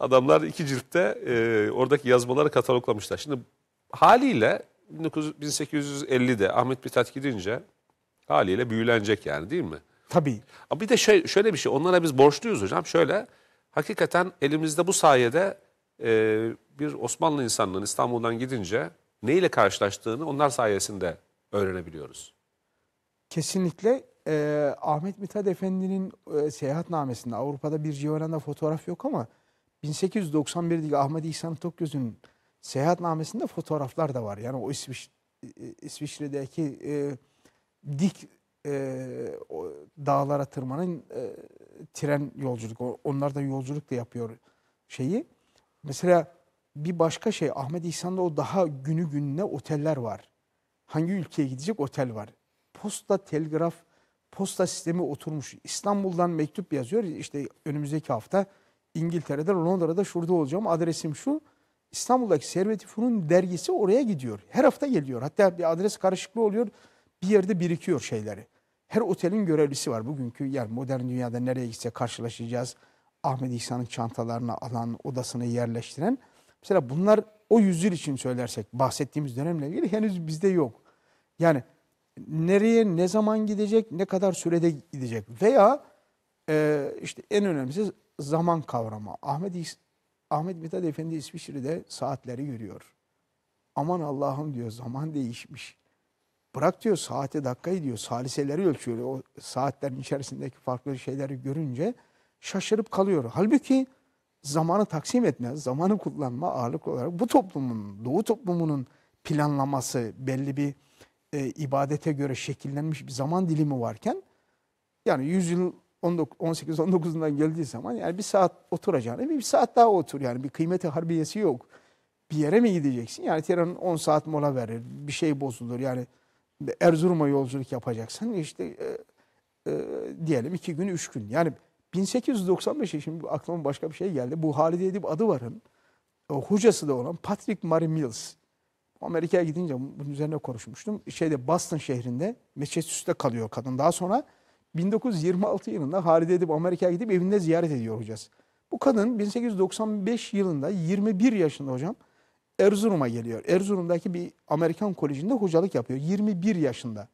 Speaker 1: adamlar iki ciltte e, oradaki yazmaları kataloglamışlar. Şimdi haliyle 1850'de Ahmet Mithat gidince haliyle büyülenecek yani değil mi? Tabii. Ama bir de şey, şöyle bir şey onlara biz borçluyuz hocam. Şöyle hakikaten elimizde bu sayede e, bir Osmanlı insanının İstanbul'dan gidince neyle karşılaştığını onlar sayesinde öğrenebiliyoruz.
Speaker 2: Kesinlikle e, Ahmet Mithat Efendi'nin e, seyahatnamesinde Avrupa'da bir civarında fotoğraf yok ama 1891'deki Ahmet İhsan Tokgöz'ün seyahatnamesinde fotoğraflar da var. Yani o İsviçre'deki e, dik e, o, dağlara tırmanın e, tren yolculuk. Onlar da yolculuk da yapıyor şeyi. Mesela bir başka şey Ahmet İhsan'da o daha günü gününe oteller var. Hangi ülkeye gidecek otel var. Posta, telgraf, posta sistemi oturmuş. İstanbul'dan mektup yazıyor. İşte önümüzdeki hafta İngiltere'de, Londra'da şurada olacağım. Adresim şu. İstanbul'daki Servet-i Fu'nun dergisi oraya gidiyor. Her hafta geliyor. Hatta bir adres karışıklığı oluyor. Bir yerde birikiyor şeyleri. Her otelin görevlisi var. Bugünkü yer modern dünyada nereye gitse karşılaşacağız. Ahmet İhsan'ın çantalarını alan, odasını yerleştiren. Mesela bunlar o yüzyıl için söylersek bahsettiğimiz dönemle ilgili henüz bizde yok. Yani nereye ne zaman gidecek, ne kadar sürede gidecek veya e, işte en önemlisi zaman kavramı. Ahmet İhs Ahmet Mithat Efendi İsviçre'de saatleri görüyor. Aman Allah'ım diyor zaman değişmiş. Bırak diyor saati dakikayı diyor saliseleri ölçüyor. O saatlerin içerisindeki farklı şeyleri görünce şaşırıp kalıyor. Halbuki zamanı taksim etme, zamanı kullanma ağırlık olarak bu toplumun, Doğu toplumunun planlaması belli bir e, ibadete göre şekillenmiş bir zaman dilimi varken yani 100 yıl 18-19'undan geldiği zaman yani bir saat oturacağını bir saat daha otur yani bir kıymeti harbiyesi yok. Bir yere mi gideceksin? Yani Tiran 10 saat mola verir, bir şey bozulur yani Erzurum'a yolculuk yapacaksın. işte e, e, diyelim iki gün, üç gün. Yani 1895'e şimdi aklıma başka bir şey geldi. Bu Halide Edip Adıvar'ın o hocası da olan Patrick Mary Mills. Amerika'ya gidince bunun üzerine konuşmuştum. Şeyde Boston şehrinde Massachusetts'te kalıyor kadın. Daha sonra 1926 yılında Halide Edip Amerika'ya gidip evinde ziyaret ediyor hocası. Bu kadın 1895 yılında 21 yaşında hocam Erzurum'a geliyor. Erzurum'daki bir Amerikan kolejinde hocalık yapıyor. 21 yaşında.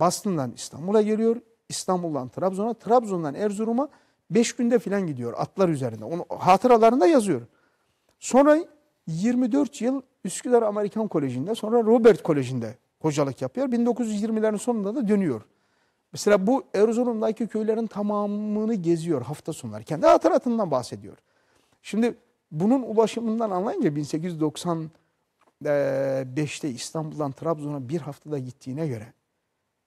Speaker 2: Boston'dan İstanbul'a geliyor. İstanbul'dan Trabzon'a, Trabzon'dan Erzurum'a 5 günde filan gidiyor atlar üzerinde. Onu hatıralarında yazıyor. Sonra 24 yıl Üsküdar Amerikan Koleji'nde, sonra Robert Koleji'nde hocalık yapıyor. 1920'lerin sonunda da dönüyor. Mesela bu Erzurum'daki köylerin tamamını geziyor hafta sonları. Kendi hatıratından bahsediyor. Şimdi bunun ulaşımından anlayınca 1895'te İstanbul'dan Trabzon'a bir haftada gittiğine göre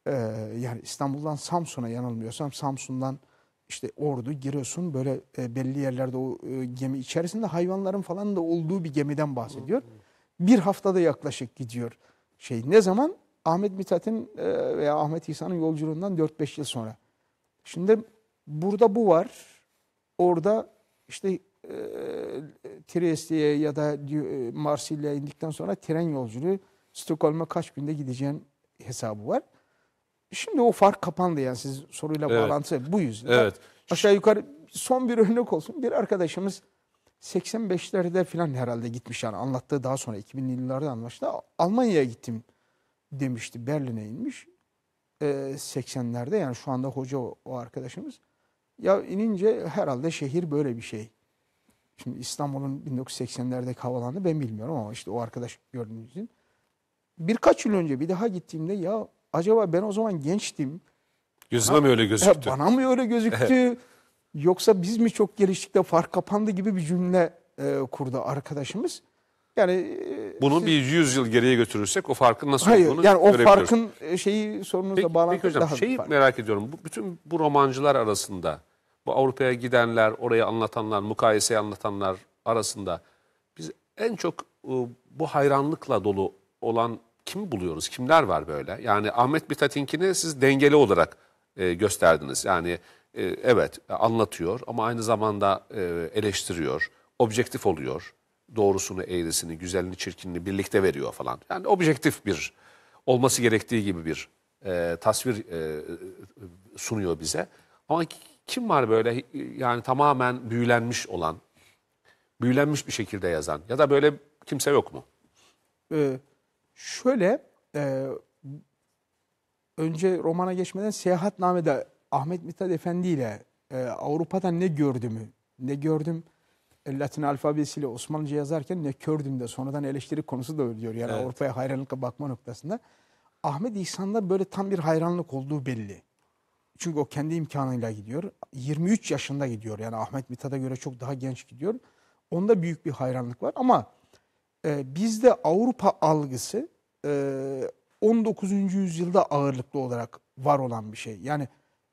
Speaker 2: e, yani İstanbul'dan Samsun'a yanılmıyorsam Samsun'dan işte Ordu, giriyorsun böyle e, belli yerlerde o e, gemi içerisinde hayvanların falan da olduğu bir gemiden bahsediyor. Bir haftada yaklaşık gidiyor şey. Ne zaman? Ahmet Mithat'in veya Ahmet İhsan'ın yolculuğundan 4-5 yıl sonra. Şimdi burada bu var. Orada işte e, Trieste'ye ya da e, Marsilya'ya indikten sonra tren yolculuğu Stockholm'a kaç günde gideceğin hesabı var. Şimdi o fark kapandı yani siz soruyla evet. bağlantısı bu yüzden. Evet. Aşağı yukarı son bir örnek olsun. Bir arkadaşımız 85'lerde falan herhalde gitmiş yani anlattığı daha sonra 2000'li yıllarda anlaştı. Almanya'ya gittim demişti Berlin'e inmiş. Ee, 80'lerde yani şu anda hoca o, o arkadaşımız. Ya inince herhalde şehir böyle bir şey Şimdi İstanbul'un 1980'lerdeki havalarını ben bilmiyorum ama işte o arkadaş gördüğünüz için. Birkaç yıl önce bir daha gittiğimde ya acaba ben o zaman gençtim. Yüzüme mi öyle gözüktü? Bana mı öyle gözüktü? Yoksa biz mi çok geliştik de fark kapandı gibi bir cümle e, kurdu arkadaşımız. Yani e, bunu siz,
Speaker 1: bir yüzyıl geriye götürürsek o farkın nasıl hayır, olduğunu yani o farkın
Speaker 2: e, şeyi sorunuzla bağlantılı daha. Şeyi
Speaker 1: merak ediyorum. Bu, bütün bu romancılar arasında bu Avrupa'ya gidenler, orayı anlatanlar, mukayeseyi anlatanlar arasında biz en çok ıı, bu hayranlıkla dolu olan kimi buluyoruz? Kimler var böyle? Yani Ahmet Mithat'inkini siz dengeli olarak e, gösterdiniz. Yani e, evet anlatıyor ama aynı zamanda e, eleştiriyor, objektif oluyor. Doğrusunu, eğrisini, güzelini, çirkinini birlikte veriyor falan. Yani objektif bir, olması gerektiği gibi bir e, tasvir e, sunuyor bize. Ama kim var böyle yani tamamen büyülenmiş olan, büyülenmiş bir şekilde yazan ya da böyle kimse yok mu?
Speaker 2: Ee, şöyle e, önce romana geçmeden seyahatnamede Ahmet Mithat Efendi ile e, Avrupa'dan ne gördümü ne gördüm e, Latin alfabesiyle Osmanlıca yazarken ne gördüm de sonradan eleştiri konusu da oluyor. Yani evet. Avrupa'ya hayranlıkla bakma noktasında. Ahmet İhsan'da böyle tam bir hayranlık olduğu belli. Çünkü o kendi imkanıyla gidiyor. 23 yaşında gidiyor. Yani Ahmet Mithat'a göre çok daha genç gidiyor. Onda büyük bir hayranlık var. Ama e, bizde Avrupa algısı e, 19. yüzyılda ağırlıklı olarak var olan bir şey. Yani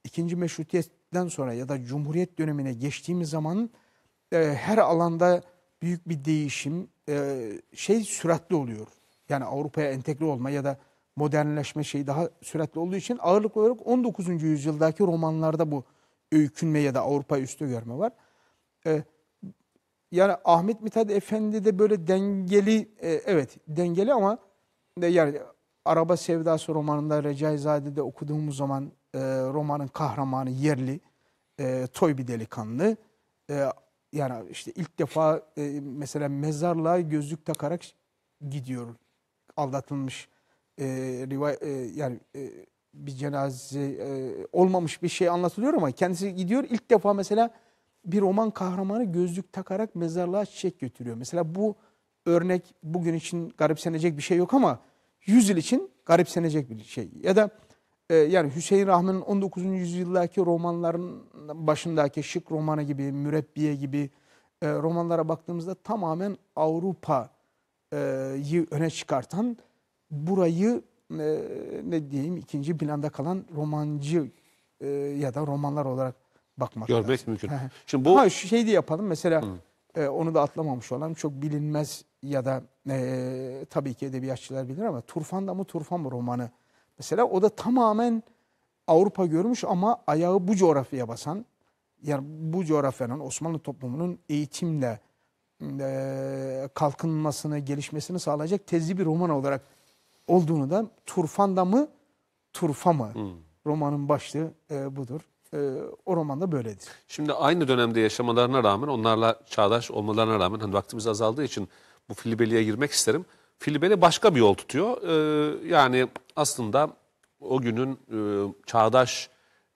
Speaker 2: ikinci meşrutiyetten sonra ya da Cumhuriyet dönemine geçtiğimiz zaman e, her alanda büyük bir değişim e, şey süratli oluyor. Yani Avrupa'ya entegre olma ya da modernleşme şeyi daha süratli olduğu için ağırlıklı olarak 19. yüzyıldaki romanlarda bu öykünme ya da Avrupa üstü görme var. Ee, yani Ahmet Mithat Efendi de böyle dengeli, e, evet dengeli ama de yani Araba Sevdası romanında Recaizade'de okuduğumuz zaman e, romanın kahramanı yerli, e, toy bir delikanlı. E, yani işte ilk defa e, mesela mezarlığa gözlük takarak gidiyor aldatılmış e, rivay e, yani e, bir cenaze e, olmamış bir şey anlatılıyor ama kendisi gidiyor ilk defa mesela bir roman kahramanı gözlük takarak mezarlığa çiçek götürüyor. Mesela bu örnek bugün için garipsenecek bir şey yok ama 100 yıl için garipsenecek bir şey. Ya da e, yani Hüseyin Rahmi'nin 19. yüzyıldaki romanların başındaki şık romanı gibi, mürebbiye gibi e, romanlara baktığımızda tamamen Avrupa'yı e, öne çıkartan burayı e, ne diyeyim ikinci planda kalan romancı e, ya da romanlar olarak bakmak Görmek lazım. mümkün. Şimdi bu ha, şu şeyi de yapalım mesela Hı. e, onu da atlamamış olan çok bilinmez ya da e, tabii ki edebiyatçılar bilir ama Turfan da mı Turfan mı romanı. Mesela o da tamamen Avrupa görmüş ama ayağı bu coğrafyaya basan yani bu coğrafyanın Osmanlı toplumunun eğitimle e, kalkınmasını, gelişmesini sağlayacak tezli bir roman olarak olduğunu da Turfan'da mı Turfa mı? Hmm. Romanın başlığı e, budur. E, o romanda böyledir.
Speaker 1: Şimdi aynı dönemde yaşamalarına rağmen onlarla çağdaş olmalarına rağmen hani vaktimiz azaldığı için bu filibeliye girmek isterim. Filibeli başka bir yol tutuyor. E, yani aslında o günün e, çağdaş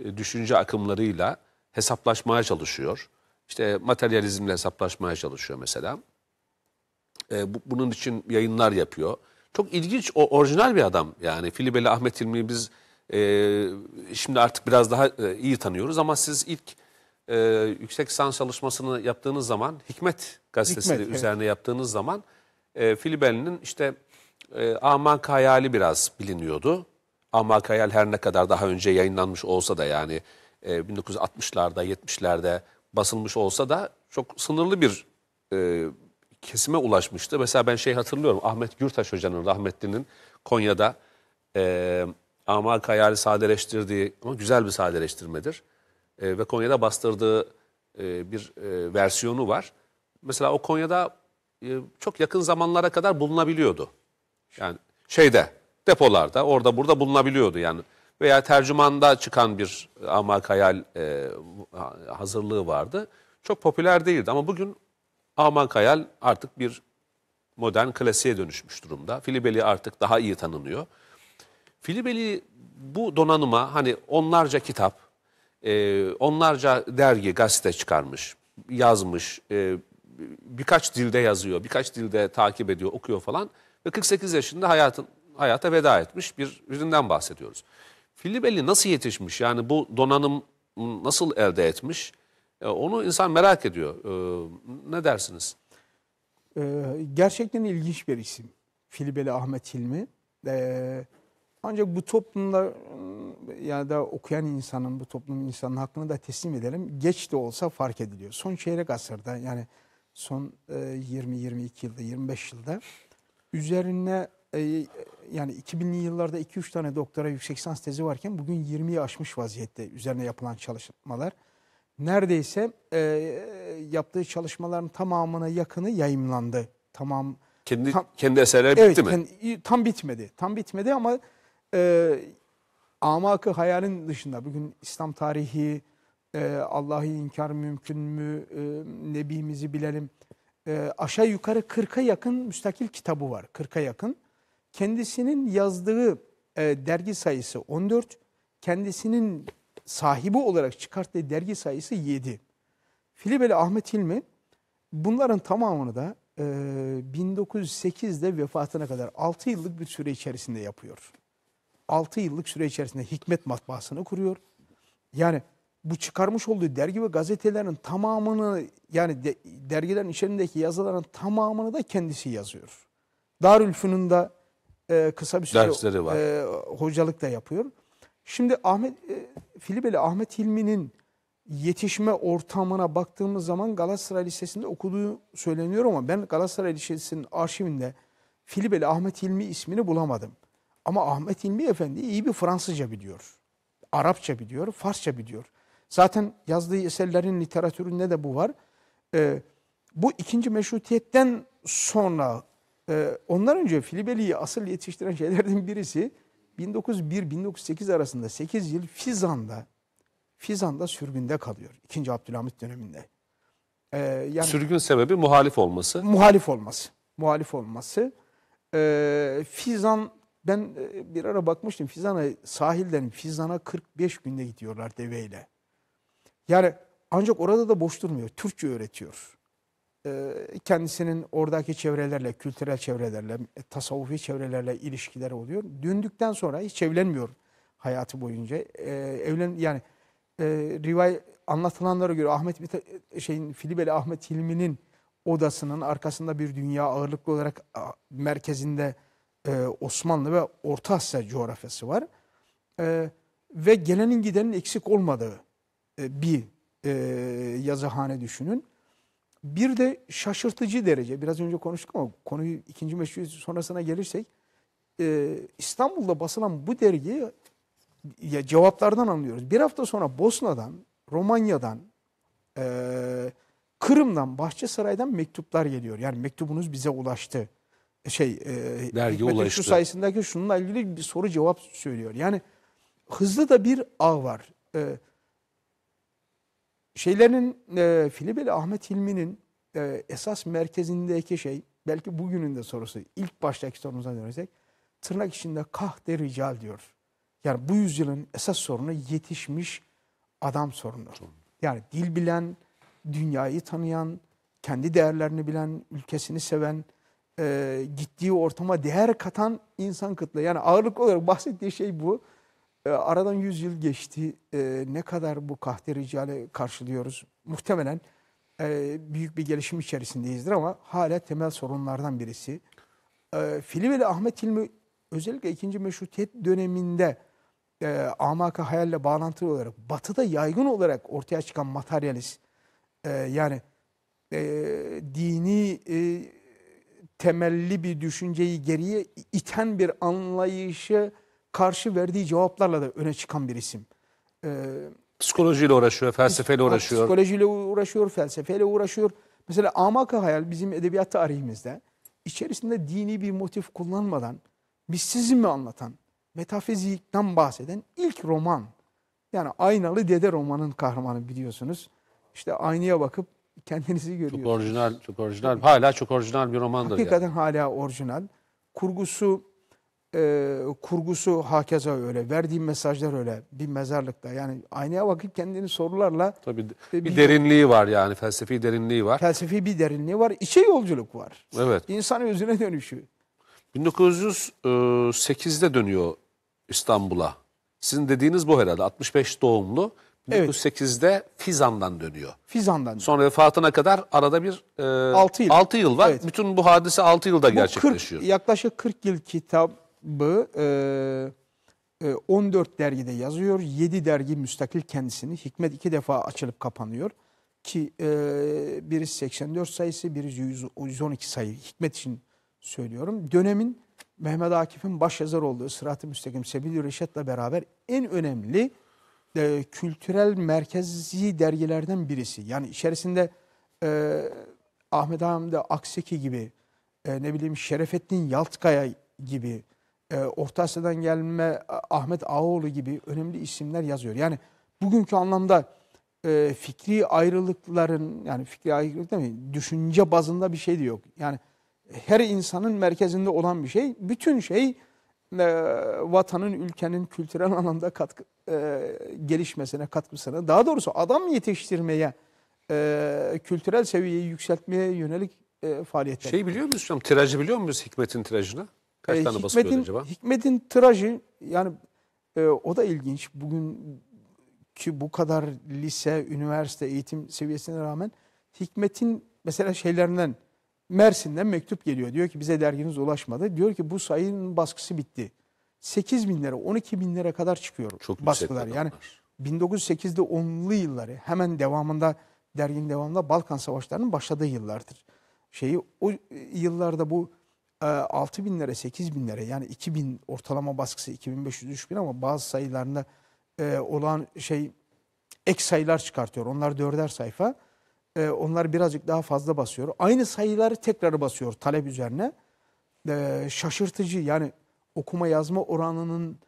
Speaker 1: e, düşünce akımlarıyla hesaplaşmaya çalışıyor. İşte materyalizmle hesaplaşmaya çalışıyor mesela. E, bu, bunun için yayınlar yapıyor. Çok ilginç, o orijinal bir adam. Yani Filibeli Ahmet İlmi'yi biz e, şimdi artık biraz daha e, iyi tanıyoruz ama siz ilk e, yüksek lisans çalışmasını yaptığınız zaman, Hikmet gazetesi Hikmet, üzerine evet. yaptığınız zaman e, Filibeli'nin işte e, Amak Hayali biraz biliniyordu. Amak Hayal her ne kadar daha önce yayınlanmış olsa da yani e, 1960'larda, 70'lerde basılmış olsa da çok sınırlı bir e, kesime ulaşmıştı. Mesela ben şey hatırlıyorum Ahmet Gürtaş hocanın, rahmetlinin Konya'da e, ama kayarı sadeleştirdiği ama güzel bir sadeleştirmedir. E, ve Konya'da bastırdığı e, bir e, versiyonu var. Mesela o Konya'da e, çok yakın zamanlara kadar bulunabiliyordu. Yani şeyde depolarda orada burada bulunabiliyordu yani. Veya tercümanda çıkan bir ama hayal e, hazırlığı vardı. Çok popüler değildi ama bugün Aman Kayal artık bir modern klasiğe dönüşmüş durumda. Filibeli artık daha iyi tanınıyor. Filibeli bu donanıma hani onlarca kitap, e, onlarca dergi, gazete çıkarmış, yazmış, e, birkaç dilde yazıyor, birkaç dilde takip ediyor, okuyor falan. Ve 48 yaşında hayatın hayata veda etmiş bir birinden bahsediyoruz. Filibeli nasıl yetişmiş? Yani bu donanım nasıl elde etmiş? E, onu insan merak ediyor. E, ne dersiniz?
Speaker 2: E, gerçekten ilginç bir isim. Filibeli Ahmet Hilmi. Ancak bu toplumda ya da okuyan insanın, bu toplumun insanın hakkını da teslim edelim. Geç de olsa fark ediliyor. Son çeyrek asırda yani son 20-22 yılda, 25 yılda üzerine yani 2000'li yıllarda 2-3 tane doktora yüksek lisans tezi varken bugün 20'yi aşmış vaziyette üzerine yapılan çalışmalar neredeyse e, yaptığı çalışmaların tamamına yakını yayımlandı. Tamam.
Speaker 1: Kendi tam, kendi eserleri evet, bitti mi?
Speaker 2: Kendi, tam bitmedi. Tam bitmedi ama e, amakı hayalin dışında bugün İslam tarihi, e, Allah'ı inkar mümkün mü, e, Nebimizi bilelim. E, aşağı yukarı 40'a yakın müstakil kitabı var. 40'a yakın. Kendisinin yazdığı e, dergi sayısı 14, kendisinin sahibi olarak çıkarttığı dergi sayısı 7. Filibeli Ahmet Hilmi bunların tamamını da 1908'de e, vefatına kadar 6 yıllık bir süre içerisinde yapıyor. 6 yıllık süre içerisinde Hikmet Matbaasını kuruyor. Yani bu çıkarmış olduğu dergi ve gazetelerin tamamını yani dergilerin içerisindeki yazıların tamamını da kendisi yazıyor. Darülfünunda e, kısa bir süre Dersleri var. E, hocalık da yapıyor. Şimdi Ahmet e, Filibeli Ahmet Hilmi'nin yetişme ortamına baktığımız zaman Galatasaray Lisesi'nde okuduğu söyleniyor ama ben Galatasaray Lisesi'nin arşivinde Filibeli Ahmet Hilmi ismini bulamadım. Ama Ahmet Hilmi Efendi iyi bir Fransızca biliyor. Arapça biliyor, Farsça biliyor. Zaten yazdığı eserlerin literatüründe de bu var. Ee, bu ikinci meşrutiyetten sonra, e, ondan önce Filibeli'yi asıl yetiştiren şeylerden birisi 1901-1908 arasında 8 yıl Fizan'da Fizan'da sürgünde kalıyor. 2. Abdülhamit döneminde. Ee, yani, Sürgün
Speaker 1: sebebi muhalif olması. Muhalif
Speaker 2: olması. Muhalif olması. Ee, Fizan ben e, bir ara bakmıştım Fizan'a sahilden Fizan'a 45 günde gidiyorlar deveyle. Yani ancak orada da boş durmuyor. Türkçe öğretiyor. Ee, kendisinin oradaki çevrelerle, kültürel çevrelerle, tasavvufi çevrelerle ilişkileri oluyor. Dündükten sonra hiç evlenmiyor hayatı boyunca. Ee, evlen yani e, anlatılanlara göre Ahmet bir şeyin Filibeli Ahmet Hilmi'nin odasının arkasında bir dünya ağırlıklı olarak merkezinde e, Osmanlı ve Orta Asya coğrafyası var. Ee, ve gelenin gidenin eksik olmadığı e, bir e, yazıhane düşünün. Bir de şaşırtıcı derece, biraz önce konuştuk ama konuyu ikinci meşruiyet sonrasına gelirsek, e, İstanbul'da basılan bu dergiyi ya cevaplardan anlıyoruz. Bir hafta sonra Bosna'dan, Romanya'dan, e, Kırım'dan, Bahçesaray'dan mektuplar geliyor. Yani mektubunuz bize ulaştı. Şey, e, Dergi ulaştı. Şu sayısındaki şununla ilgili bir soru cevap söylüyor. Yani hızlı da bir ağ var. E, şeylerin e, Filibeli Ahmet Hilmi'nin e, esas merkezindeki şey belki bugünün de sorusu ilk baştaki sorumuza dönersek tırnak içinde kahde rical diyor. Yani bu yüzyılın esas sorunu yetişmiş adam sorunu. Yani dil bilen, dünyayı tanıyan, kendi değerlerini bilen, ülkesini seven, e, gittiği ortama değer katan insan kıtlığı. Yani ağırlık olarak bahsettiği şey bu. Ee, aradan 100 yıl geçti. Ee, ne kadar bu kahde ricale karşılıyoruz? Muhtemelen e, büyük bir gelişim içerisindeyizdir ama hala temel sorunlardan birisi. E, ee, Filiveli Ahmet İlmi özellikle 2. Meşrutiyet döneminde amaka e, hayalle bağlantılı olarak batıda yaygın olarak ortaya çıkan materyalist e, yani dini temelli bir düşünceyi geriye iten bir anlayışı karşı verdiği cevaplarla da öne çıkan bir isim. Ee, psikolojiyle
Speaker 1: uğraşıyor, felsefeyle uğraşıyor. Psikolojiyle
Speaker 2: uğraşıyor, felsefeyle uğraşıyor. Mesela amaka hayal bizim edebiyat tarihimizde içerisinde dini bir motif kullanmadan mistisizmi anlatan, metafizikten bahseden ilk roman. Yani Aynalı Dede romanın kahramanı biliyorsunuz. İşte aynaya bakıp kendinizi görüyorsunuz.
Speaker 1: Çok orijinal, çok orijinal. Hala çok orijinal bir romandır. Hakikaten
Speaker 2: yani. hala orijinal. Kurgusu e, kurgusu hakeza öyle. verdiğim mesajlar öyle. Bir mezarlıkta. Yani aynaya bakıp kendini sorularla...
Speaker 1: Tabii e, bir, bir derinliği var yani. Felsefi derinliği var. Felsefi bir derinliği var. içe
Speaker 2: yolculuk var.
Speaker 1: Evet. İnsan özüne dönüşü. 1908'de e, dönüyor İstanbul'a. Sizin dediğiniz bu herhalde. 65 doğumlu. 1908'de Fizan'dan dönüyor. Fizan'dan. Sonra vefatına kadar arada bir e, 6 yıl. 6 yıl var. Evet. Bütün bu hadise 6 yılda bu gerçekleşiyor. 40,
Speaker 2: yaklaşık 40 yıl kitap kitabı e, 14 e, dergide yazıyor. 7 dergi müstakil kendisini. Hikmet iki defa açılıp kapanıyor. Ki e, biri 84 sayısı, biri 112 sayı. Hikmet için söylüyorum. Dönemin Mehmet Akif'in başyazar olduğu Sırat-ı Müstakim Sebil-i Reşat'la beraber en önemli e, kültürel merkezi dergilerden birisi. Yani içerisinde e, Ahmet Hamdi Akseki gibi, e, ne bileyim Şerefettin Yaltkaya gibi, e, Orta Asya'dan gelme Ahmet Ağaoğlu gibi önemli isimler yazıyor. Yani bugünkü anlamda e, fikri ayrılıkların yani fikri ayrılık değil mi? Düşünce bazında bir şey de yok. Yani her insanın merkezinde olan bir şey. Bütün şey e, vatanın, ülkenin kültürel anlamda katkı, e, gelişmesine, katkısına, daha doğrusu adam yetiştirmeye, e, kültürel seviyeyi yükseltmeye yönelik e, faaliyetler. Şey
Speaker 1: biliyor musunuz? Tirajı biliyor musunuz Hikmet'in tirajını? Kaç e, tane Hikmet'in, basılıyordu acaba?
Speaker 2: Hikmet'in tirajı yani e, o da ilginç. Bugün ki bu kadar lise, üniversite eğitim seviyesine rağmen Hikmet'in mesela şeylerinden Mersin'den mektup geliyor. Diyor ki bize derginiz ulaşmadı. Diyor ki bu sayının baskısı bitti. 8 bin lira, 12 bin lira kadar çıkıyor Çok baskılar. Yani 1908'de 10'lu yılları hemen devamında derginin devamında Balkan Savaşları'nın başladığı yıllardır. Şeyi o yıllarda bu 6 ee, bin binlere 8 bin binlere yani 2 bin ortalama baskısı 2500 3000 ama bazı sayılarında e, olan şey ek sayılar çıkartıyor. Onlar dörder sayfa. E, onlar birazcık daha fazla basıyor. Aynı sayıları tekrar basıyor talep üzerine. E, şaşırtıcı yani okuma yazma oranının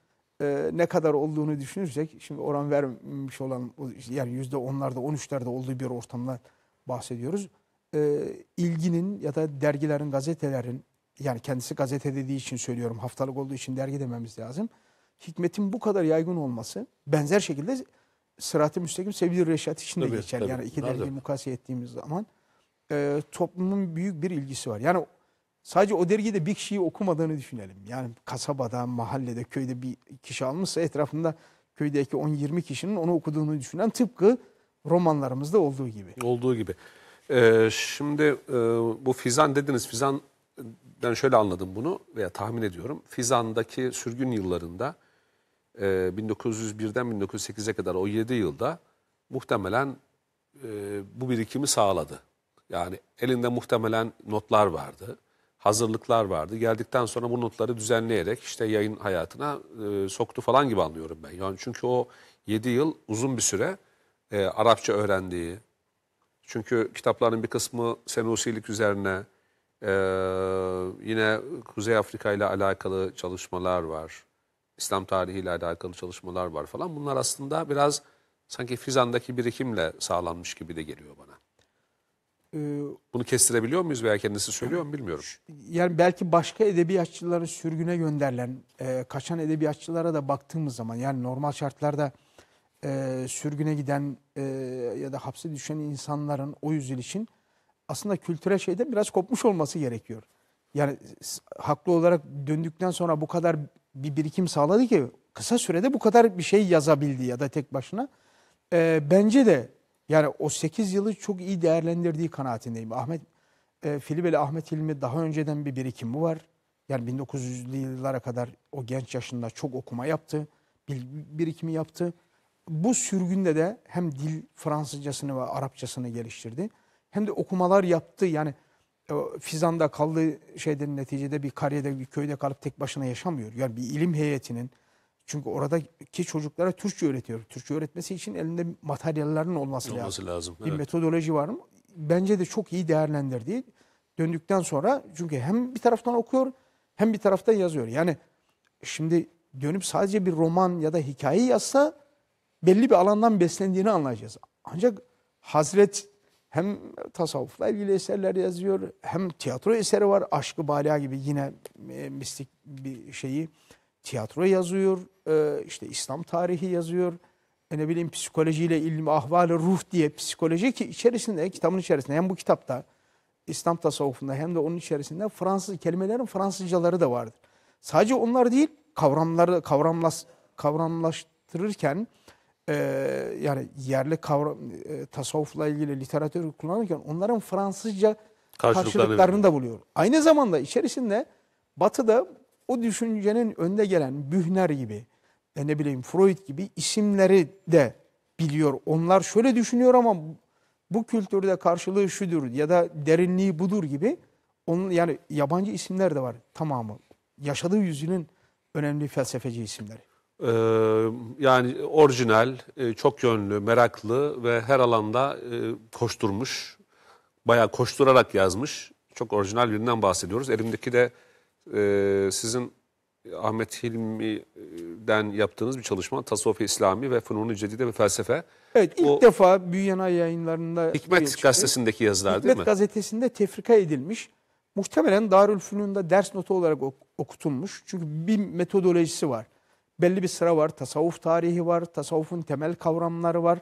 Speaker 2: e, ne kadar olduğunu düşünürsek şimdi oran vermiş olan yani yüzde onlarda on üçlerde olduğu bir ortamdan bahsediyoruz. E, ilginin ya da dergilerin gazetelerin yani kendisi gazete dediği için söylüyorum haftalık olduğu için dergi dememiz lazım. Hikmetin bu kadar yaygın olması benzer şekilde sırat-ı müstakim sevgili reşat için de geçer. Tabii. Yani iki dergiyi mukayese ettiğimiz zaman e, toplumun büyük bir ilgisi var. Yani sadece o dergide bir kişiyi okumadığını düşünelim. Yani kasabada, mahallede, köyde bir kişi almışsa etrafında köydeki 10-20 kişinin onu okuduğunu düşünen tıpkı romanlarımızda olduğu gibi.
Speaker 1: Olduğu gibi. Ee, şimdi e, bu Fizan dediniz. Fizan ben şöyle anladım bunu veya tahmin ediyorum. Fizan'daki sürgün yıllarında 1901'den e, 1908'e kadar o 7 yılda muhtemelen e, bu birikimi sağladı. Yani elinde muhtemelen notlar vardı, hazırlıklar vardı. Geldikten sonra bu notları düzenleyerek işte yayın hayatına e, soktu falan gibi anlıyorum ben. Yani çünkü o 7 yıl uzun bir süre Arapça öğrendiği, çünkü kitapların bir kısmı Senusilik üzerine, ee, yine Kuzey Afrika ile alakalı çalışmalar var. İslam tarihi ile alakalı çalışmalar var falan. Bunlar aslında biraz sanki Fizan'daki birikimle sağlanmış gibi de geliyor bana. Ee, Bunu kestirebiliyor muyuz veya kendisi söylüyor mu bilmiyorum.
Speaker 2: Yani belki başka edebiyatçıları sürgüne gönderilen, e, kaçan edebiyatçılara da baktığımız zaman yani normal şartlarda e, sürgüne giden e, ya da hapse düşen insanların o yüzyıl için aslında kültürel şeyden biraz kopmuş olması gerekiyor. Yani haklı olarak döndükten sonra bu kadar bir birikim sağladı ki kısa sürede bu kadar bir şey yazabildi ya da tek başına. E, bence de yani o 8 yılı çok iyi değerlendirdiği kanaatindeyim. Ahmet e, Filibeli Ahmet Hilmi daha önceden bir birikim mi var. Yani 1900'lü yıllara kadar o genç yaşında çok okuma yaptı, bilgi birikimi yaptı. Bu sürgünde de hem dil Fransızcasını ve Arapçasını geliştirdi hem de okumalar yaptı. Yani e, Fizan'da kaldığı şeyden neticede bir kariyede bir köyde kalıp tek başına yaşamıyor. Yani bir ilim heyetinin çünkü oradaki çocuklara Türkçe öğretiyor. Türkçe öğretmesi için elinde materyallerin olması, olması lazım. lazım. Bir evet. metodoloji var mı? Bence de çok iyi değerlendirdi. döndükten sonra çünkü hem bir taraftan okuyor hem bir taraftan yazıyor. Yani şimdi dönüp sadece bir roman ya da hikaye yazsa belli bir alandan beslendiğini anlayacağız. Ancak Hazret hem tasavvufla ilgili eserler yazıyor, hem tiyatro eseri var. Aşkı Bala gibi yine e, mistik bir şeyi. Tiyatro yazıyor, e, işte İslam tarihi yazıyor. E ne bileyim psikolojiyle ilmi, ahvali, ruh diye psikoloji ki içerisinde, kitabın içerisinde hem bu kitapta İslam tasavvufunda hem de onun içerisinde Fransız kelimelerin Fransızcaları da vardır. Sadece onlar değil, kavramları kavramlas, kavramlaştırırken e, yani yerli kavram, e, tasavvufla ilgili literatür kullanırken onların Fransızca karşılıklarını, karşılıklarını da buluyor. Aynı zamanda içerisinde Batı'da o düşüncenin önde gelen Bühner gibi, e, ne bileyim Freud gibi isimleri de biliyor. Onlar şöyle düşünüyor ama bu kültürde karşılığı şudur ya da derinliği budur gibi onun yani yabancı isimler de var tamamı. Yaşadığı yüzyılın önemli felsefeci isimleri.
Speaker 1: Ee, yani orijinal, e, çok yönlü, meraklı ve her alanda e, koşturmuş. Bayağı koşturarak yazmış. Çok orijinal birinden bahsediyoruz. Elimdeki de e, sizin Ahmet Hilmi'den yaptığınız bir çalışma Tasavvufi İslami ve Fünun-u Cedide ve Felsefe. Evet ilk o,
Speaker 2: defa Büyüyen Ay yayınlarında Hikmet gazetesindeki yazılar Hikmet değil mi? Hikmet gazetesinde tefrika edilmiş. Muhtemelen Darül ders notu olarak okutulmuş. Çünkü bir metodolojisi var belli bir sıra var. Tasavvuf tarihi var, tasavvufun temel kavramları var.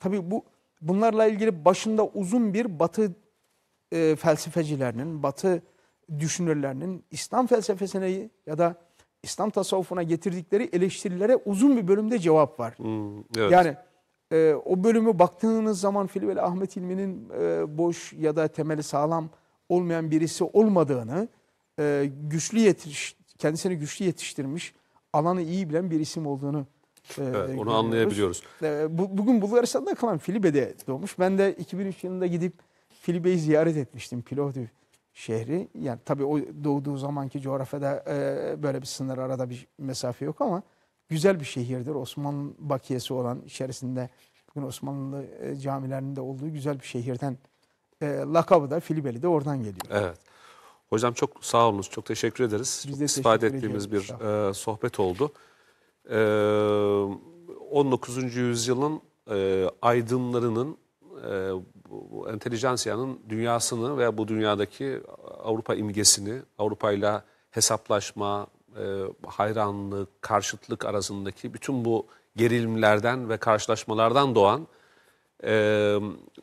Speaker 2: Tabi bu bunlarla ilgili başında uzun bir batı e, felsefecilerinin, batı düşünürlerinin İslam felsefesine ya da İslam tasavvufuna getirdikleri eleştirilere uzun bir bölümde cevap var. Hmm, evet. Yani e, o bölümü baktığınız zaman Filibel Ahmet İlmi'nin e, boş ya da temeli sağlam olmayan birisi olmadığını, e, güçlü yetiş, kendisini güçlü yetiştirmiş, alanı iyi bilen bir isim olduğunu e, evet, görüyoruz. onu anlayabiliyoruz. E, bu, bugün Bulgaristan'da kalan Filibe'de doğmuş. Ben de 2003 yılında gidip Filibe'yi ziyaret etmiştim. Plovdiv şehri. Yani tabii o doğduğu zamanki coğrafyada e, böyle bir sınır arada bir mesafe yok ama güzel bir şehirdir. Osmanlı bakiyesi olan içerisinde bugün Osmanlı e, camilerinde olduğu güzel bir şehirden e, lakabı da Filibeli de oradan geliyor.
Speaker 1: Evet. Hocam çok sağ olunuz çok teşekkür ederiz. Biz çok istifade ettiğimiz bir e, sohbet oldu. E, 19. yüzyılın e, aydınlarının, e, bu, entelijansiyanın dünyasını veya bu dünyadaki Avrupa imgesini, Avrupa ile hesaplaşma, e, hayranlık, karşıtlık arasındaki bütün bu gerilimlerden ve karşılaşmalardan doğan e,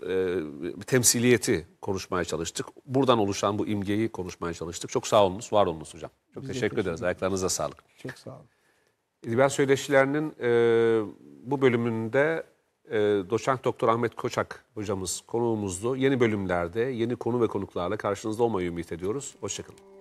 Speaker 1: e, temsiliyeti konuşmaya çalıştık. Buradan oluşan bu imgeyi konuşmaya çalıştık. Çok sağ olunuz, var olunuz hocam. Çok Biz teşekkür ederiz. Ayaklarınıza sağlık. Çok sağ olun. İlber Söyleşilerinin e, bu bölümünde e, doçent doktor Ahmet Koçak hocamız konuğumuzdu. Yeni bölümlerde yeni konu ve konuklarla karşınızda olmayı ümit ediyoruz. Hoşçakalın.